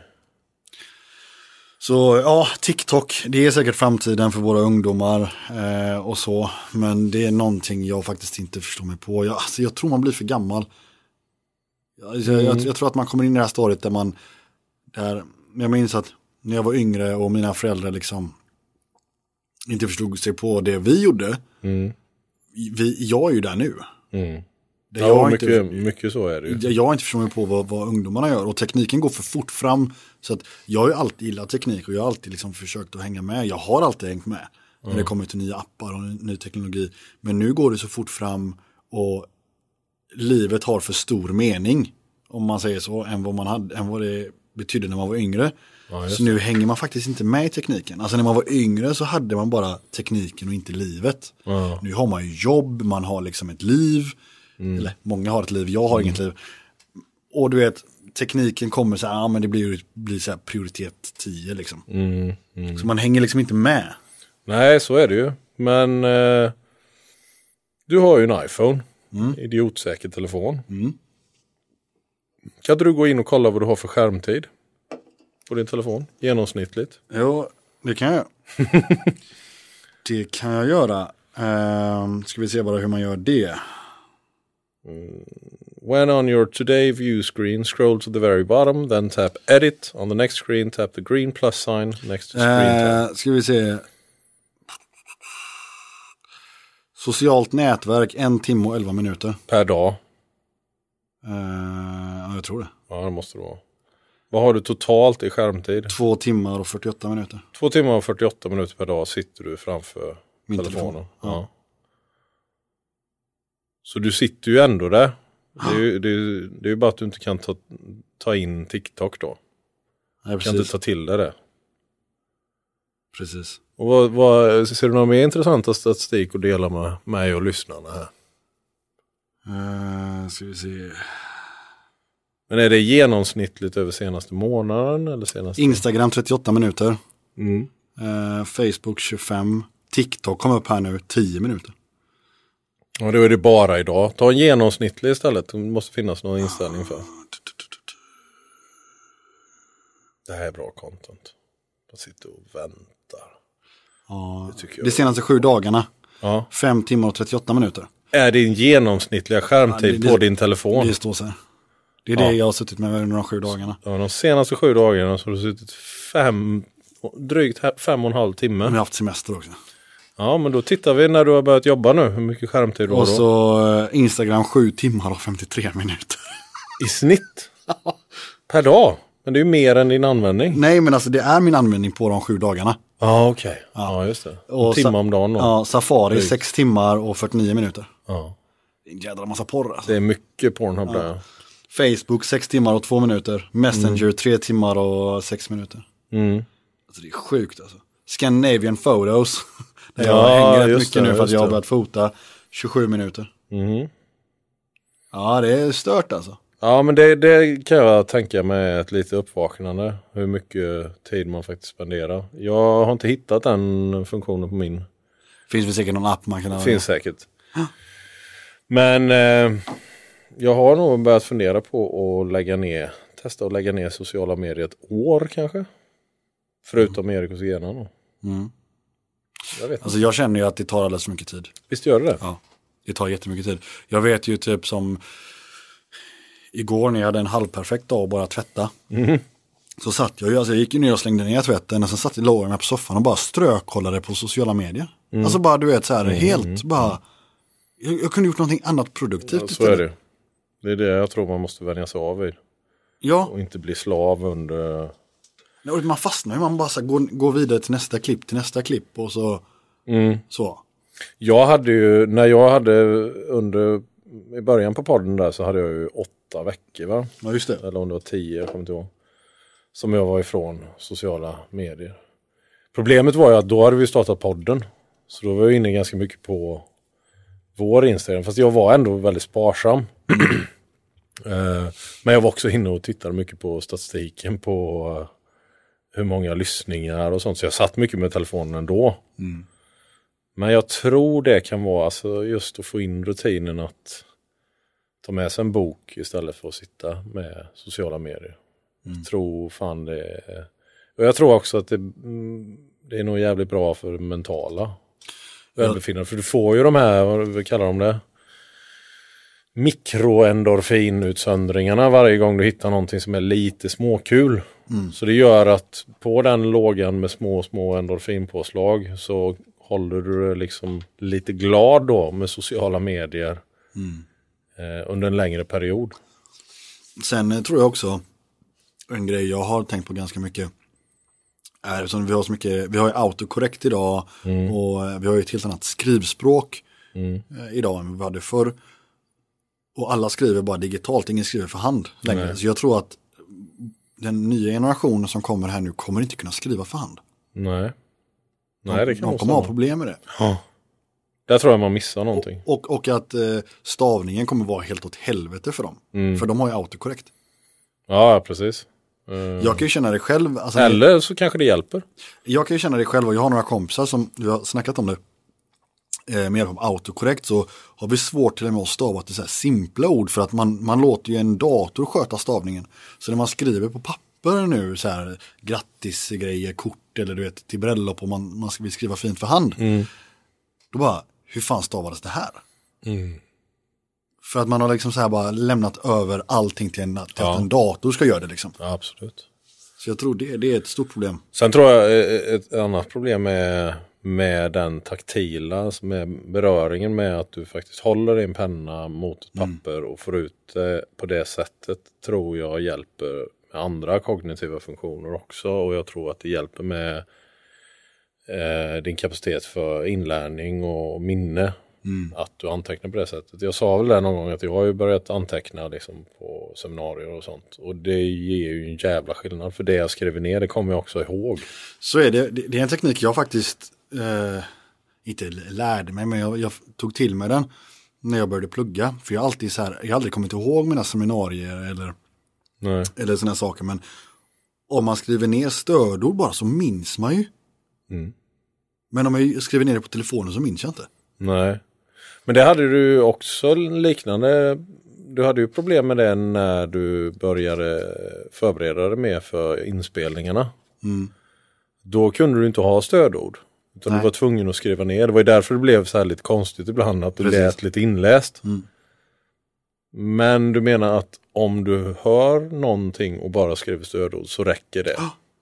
[SPEAKER 2] Så ja, TikTok, det är säkert framtiden för våra ungdomar eh, och så. Men det är någonting jag faktiskt inte förstår mig på. Jag, alltså, jag tror man blir för gammal. Alltså, jag, mm. jag, jag, tror att man kommer in i det här stadiet där man, där, jag minns att när jag var yngre och mina föräldrar liksom inte förstod sig på det vi gjorde. Mm. Vi, jag är ju där nu. Mm. Det ja, jag mycket, inte, mycket så är det ju. Jag har inte förstått mig på vad, vad ungdomarna gör och tekniken går för fort fram så att jag har ju alltid gillat teknik och jag har alltid liksom försökt att hänga med. Jag har alltid hängt med när det mm. kommer till nya appar och ny teknologi. Men nu går det så fort fram och livet har för stor mening, om man säger så, än vad, man hade, än vad det betydde när man var yngre. Ja, så nu hänger man faktiskt inte med i tekniken. Alltså när man var yngre så hade man bara tekniken och inte livet. Ja. Nu har man ju jobb, man har liksom ett liv. Mm. Eller många har ett liv, jag har mm. inget liv. Och du vet, tekniken kommer så här, ja ah, men det blir, blir så här prioritet 10 liksom. Mm, mm. Så man hänger liksom inte med. Nej, så
[SPEAKER 1] är det ju. Men eh, du har ju en iPhone, mm. idiotsäker telefon. Mm. Kan inte du gå in och kolla vad du har för skärmtid på din telefon,
[SPEAKER 2] genomsnittligt? Jo, det kan jag. det kan jag göra. Ehm, ska vi se bara hur man gör det. Mm. When
[SPEAKER 1] on your Today View screen, scroll to the very bottom, then tap Edit. On the next screen, tap the green plus sign next to screen eh,
[SPEAKER 2] tab. ska vi se. Socialt nätverk, en timme och elva minuter. Per dag. Eh, ja, jag tror det. Ja, det måste det vara. Vad har du totalt i skärmtid? Två timmar och 48 minuter.
[SPEAKER 1] Två timmar och 48 minuter per dag sitter du framför Min telefonen. Telefon. Ja. Så du sitter ju ändå där. Det är, ju, det, är, det är bara att du inte kan ta, ta in TikTok då. Nej, du kan inte ta till dig det. Precis. Och vad, vad, ser du någon mer intressanta statistik att dela med mig och lyssnarna
[SPEAKER 2] här? Uh, ska vi se.
[SPEAKER 1] Men är det genomsnittligt över senaste månaden? Eller senaste...
[SPEAKER 2] Instagram 38 minuter. Mm. Uh, Facebook 25. TikTok kom upp här nu 10 minuter. Ja,
[SPEAKER 1] då är det bara idag. Ta en genomsnittlig istället. Det måste
[SPEAKER 2] finnas någon inställning för.
[SPEAKER 1] Det här är bra content. Man sitter och väntar.
[SPEAKER 2] Ja, det de senaste sju dagarna. Ja. Fem timmar och 38 minuter.
[SPEAKER 1] Är din genomsnittliga skärmtid ja, det, det, på din telefon? Det står
[SPEAKER 2] så här. Det är det jag har suttit med under de sju dagarna. Ja, de senaste sju dagarna så har du suttit
[SPEAKER 1] fem, drygt fem och en halv timme. jag har haft semester också. Ja, men då tittar vi när du har börjat jobba nu. Hur mycket skärmtid du har Och då.
[SPEAKER 2] så eh, Instagram 7 timmar och 53 minuter. I snitt? per dag? Men det är ju mer än din användning. Nej, men alltså det är min användning på de sju dagarna. Ah, okay. Ja, okej. Ja, just det. En timme om dagen. Då. Ja, Safari 6 timmar och 49 minuter. Ja. Det är en jädra massa porr alltså. Det är mycket Pornhub ja. där. Facebook 6 timmar och 2 minuter. Messenger 3 mm. timmar och 6 minuter. Mm. Alltså det är sjukt alltså. Scandinavian Photos Där jag ja, hänger rätt mycket det, nu för att jag har börjat fota 27 minuter. Mm. Ja, det är stört alltså.
[SPEAKER 1] Ja, men det, det kan jag tänka mig ett litet uppvaknande. Hur mycket tid man faktiskt spenderar. Jag har inte hittat den funktionen på min. Finns väl säkert någon
[SPEAKER 2] app man kan använda? Finns
[SPEAKER 1] säkert. Men eh, jag har nog börjat fundera på att lägga ner, testa att lägga ner sociala medier ett år kanske.
[SPEAKER 2] Förutom mm. Erik och Zena då. Mm. Jag, vet alltså, jag känner ju att det tar alldeles för mycket tid. Visst gör det det? Ja, det tar jättemycket tid. Jag vet ju typ som igår när jag hade en halvperfekt dag och bara tvätta. Mm. Så satt jag ju, alltså jag gick ju ner och slängde ner tvätten och sen satt jag låg på soffan och bara strökollade på sociala medier. Mm. Alltså bara du vet så här mm. helt mm. bara, jag, jag, kunde gjort någonting annat produktivt. Ja, så är
[SPEAKER 1] det. Det är det jag tror man måste vänja sig av vid. Ja. Och inte bli slav under
[SPEAKER 2] man fastnar ju, man bara så går, går vidare till nästa klipp, till nästa klipp och så. Mm. så.
[SPEAKER 1] Jag hade ju, när jag hade under, i början på podden där så hade jag ju åtta veckor va? Ja just det. Eller om det var tio, jag kommer inte ihåg. Som jag var ifrån sociala medier. Problemet var ju att då hade vi startat podden. Så då var jag inne ganska mycket på vår Instagram. Fast jag var ändå väldigt sparsam. Eh, men jag var också inne och tittade mycket på statistiken på hur många lyssningar och sånt. Så jag satt mycket med telefonen då. Mm. Men jag tror det kan vara alltså, just att få in rutinen att ta med sig en bok istället för att sitta med sociala medier. Mm. Jag tror fan det är... Och jag tror också att det, mm, det är nog jävligt bra för mentala välbefinnande. Ja. För du får ju de här, vad kallar de det? mikroendorfinutsöndringarna varje gång du hittar någonting som är lite småkul. Mm. Så det gör att på den lågan med små, små endorfinpåslag så håller du dig liksom lite glad då med sociala medier mm. eh, under en längre period.
[SPEAKER 2] Sen eh, tror jag också en grej jag har tänkt på ganska mycket är eftersom vi har så mycket, vi har ju autokorrekt idag mm. och eh, vi har ju ett helt annat skrivspråk mm. Eh, idag än vi hade förr. Och alla skriver bara digitalt, ingen skriver för hand längre. Nej. Så jag tror att den nya generationen som kommer här nu kommer inte kunna skriva för hand. Nej. Nej, det kan De kommer ha problem med det. Ja. Där tror jag man missar någonting. Och, och, och att eh, stavningen kommer vara helt åt helvete för dem. Mm. För de har ju autokorrekt. Ja, precis. Uh... Jag kan ju känna det själv. Alltså, Eller så kanske det hjälper. Jag kan ju känna det själv och jag har några kompisar som, vi har snackat om det. Eh, med hjälp av autokorrekt så har vi svårt till och med att stava till så simpla ord för att man, man låter ju en dator sköta stavningen. Så när man skriver på papper nu så här grattisgrejer, kort eller du vet till bröllop och man, man vill skriva fint för hand. Mm. Då bara, hur fan stavades det här? Mm. För att man har liksom så här bara lämnat över allting till, en, till ja. att en dator ska göra det liksom. Ja, absolut. Så jag tror det, det är ett stort problem.
[SPEAKER 1] Sen tror jag eh, eh, ett annat problem är med den taktila, med beröringen med att du faktiskt håller din penna mot ett mm. papper mm. och får ut det på det sättet tror jag hjälper med andra kognitiva funktioner också och jag tror att det hjälper med eh, din kapacitet för inlärning och minne. Mm. Att du antecknar på det sättet. Jag sa väl det någon gång att jag har ju börjat anteckna liksom,
[SPEAKER 2] på seminarier och sånt. Och det ger ju en jävla skillnad. För det jag skriver ner det kommer jag också ihåg. Så är det. Det är en teknik jag faktiskt eh, inte lärde mig, men jag, jag, tog till mig den när jag började plugga. För jag har alltid så här, jag har aldrig kommit ihåg mina seminarier eller, eller sådana saker. Men om man skriver ner stödord bara så minns man ju. Mm. Men om jag skriver ner det på telefonen så minns jag inte.
[SPEAKER 1] Nej. Men det hade du också liknande, du hade ju problem med det när du började förbereda dig mer för inspelningarna. Mm. Då kunde du inte ha stödord. Utan Nej. du var tvungen att skriva ner. Det var ju därför det blev så här lite konstigt ibland att du Precis. lät lite inläst. Mm. Men du menar att om du hör någonting och bara skriver stödord så räcker det.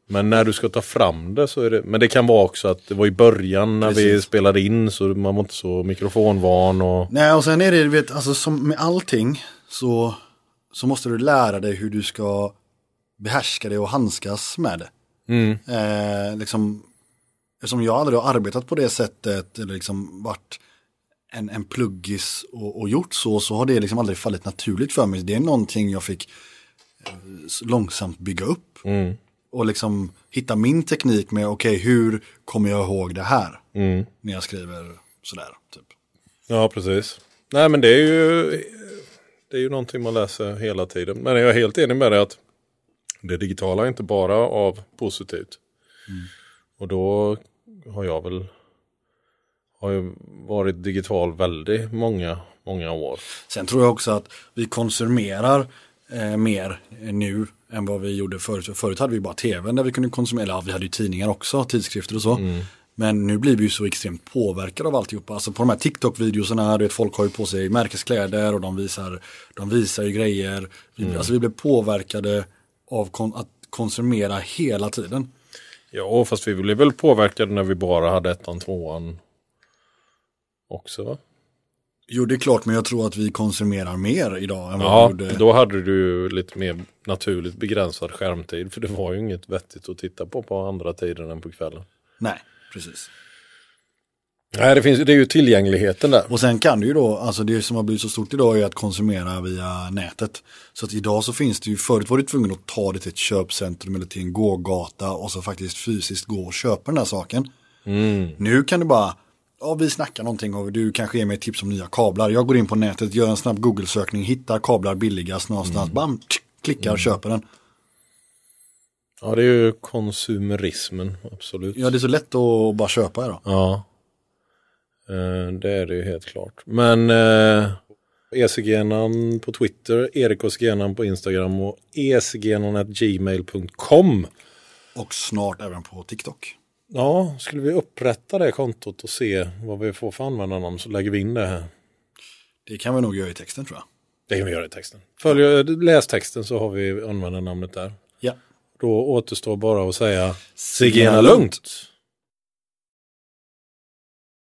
[SPEAKER 1] Men när du ska ta fram det så är det, men det kan vara också att det var i början när Precis. vi spelade in så man var inte så mikrofonvan och...
[SPEAKER 2] Nej och sen är det, vet, alltså som med allting så, så måste du lära dig hur du ska behärska det och handskas med det. Mm. Eh, liksom, Eftersom jag aldrig har arbetat på det sättet eller liksom varit en, en pluggis och, och gjort så, så har det liksom aldrig fallit naturligt för mig. Det är någonting jag fick eh, långsamt bygga upp. Mm. Och liksom hitta min teknik med, okej, okay, hur kommer jag ihåg det här? Mm. När jag skriver sådär, typ.
[SPEAKER 1] Ja, precis. Nej, men det är ju, det är ju någonting man läser hela tiden. Men jag är helt enig med dig att det digitala är inte bara av positivt. Mm. Och då har jag väl har ju
[SPEAKER 2] varit digital väldigt många, många år. Sen tror jag också att vi konsumerar eh, mer nu än vad vi gjorde förut. Förut hade vi bara tvn där vi kunde konsumera, eller ja, vi hade ju tidningar också, tidskrifter och så. Mm. Men nu blir vi ju så extremt påverkade av alltihopa. Alltså på de här tiktok videosarna folk har ju på sig märkeskläder och de visar, de visar ju grejer. mm. Alltså vi blir påverkade av kon att konsumera hela tiden.
[SPEAKER 1] Ja, fast vi blev väl påverkade när vi bara hade ettan, tvåan
[SPEAKER 2] också va? Jo, det är klart, men jag tror att vi konsumerar mer idag än ja, vad vi gjorde. Ja, då
[SPEAKER 1] hade du lite mer naturligt begränsad skärmtid, för det var ju inget vettigt att titta på på andra tider än på kvällen. Nej, precis.
[SPEAKER 2] Nej, det, finns, det är ju tillgängligheten där. Och sen kan du ju då, alltså det som har blivit så stort idag är att konsumera via nätet. Så att idag så finns det ju, förut var du tvungen att ta det till ett köpcentrum eller till en gågata och så faktiskt fysiskt gå och köpa den där saken. Mm. Nu kan du bara, ja vi snackar någonting och du kanske ger mig tips om nya kablar. Jag går in på nätet, gör en snabb Google-sökning, hittar kablar billigast någonstans, mm. bam, tsk, klickar, mm. köper den.
[SPEAKER 1] Ja, det är ju konsumerismen, absolut.
[SPEAKER 2] Ja, det är så lätt att bara köpa idag.
[SPEAKER 1] Ja. Eh, det är det ju helt klart. Men eh, ECGnan på Twitter, ErikOsGnan på Instagram och e gmail.com
[SPEAKER 2] Och snart även på TikTok.
[SPEAKER 1] Ja, skulle vi upprätta det kontot och se vad vi får för användarnamn så lägger vi in det här. Det kan vi nog göra i texten tror jag. Det kan vi göra i texten. Följ, eh, läs texten så har vi användarnamnet där. Ja. Då återstår bara att säga Sigena lugnt.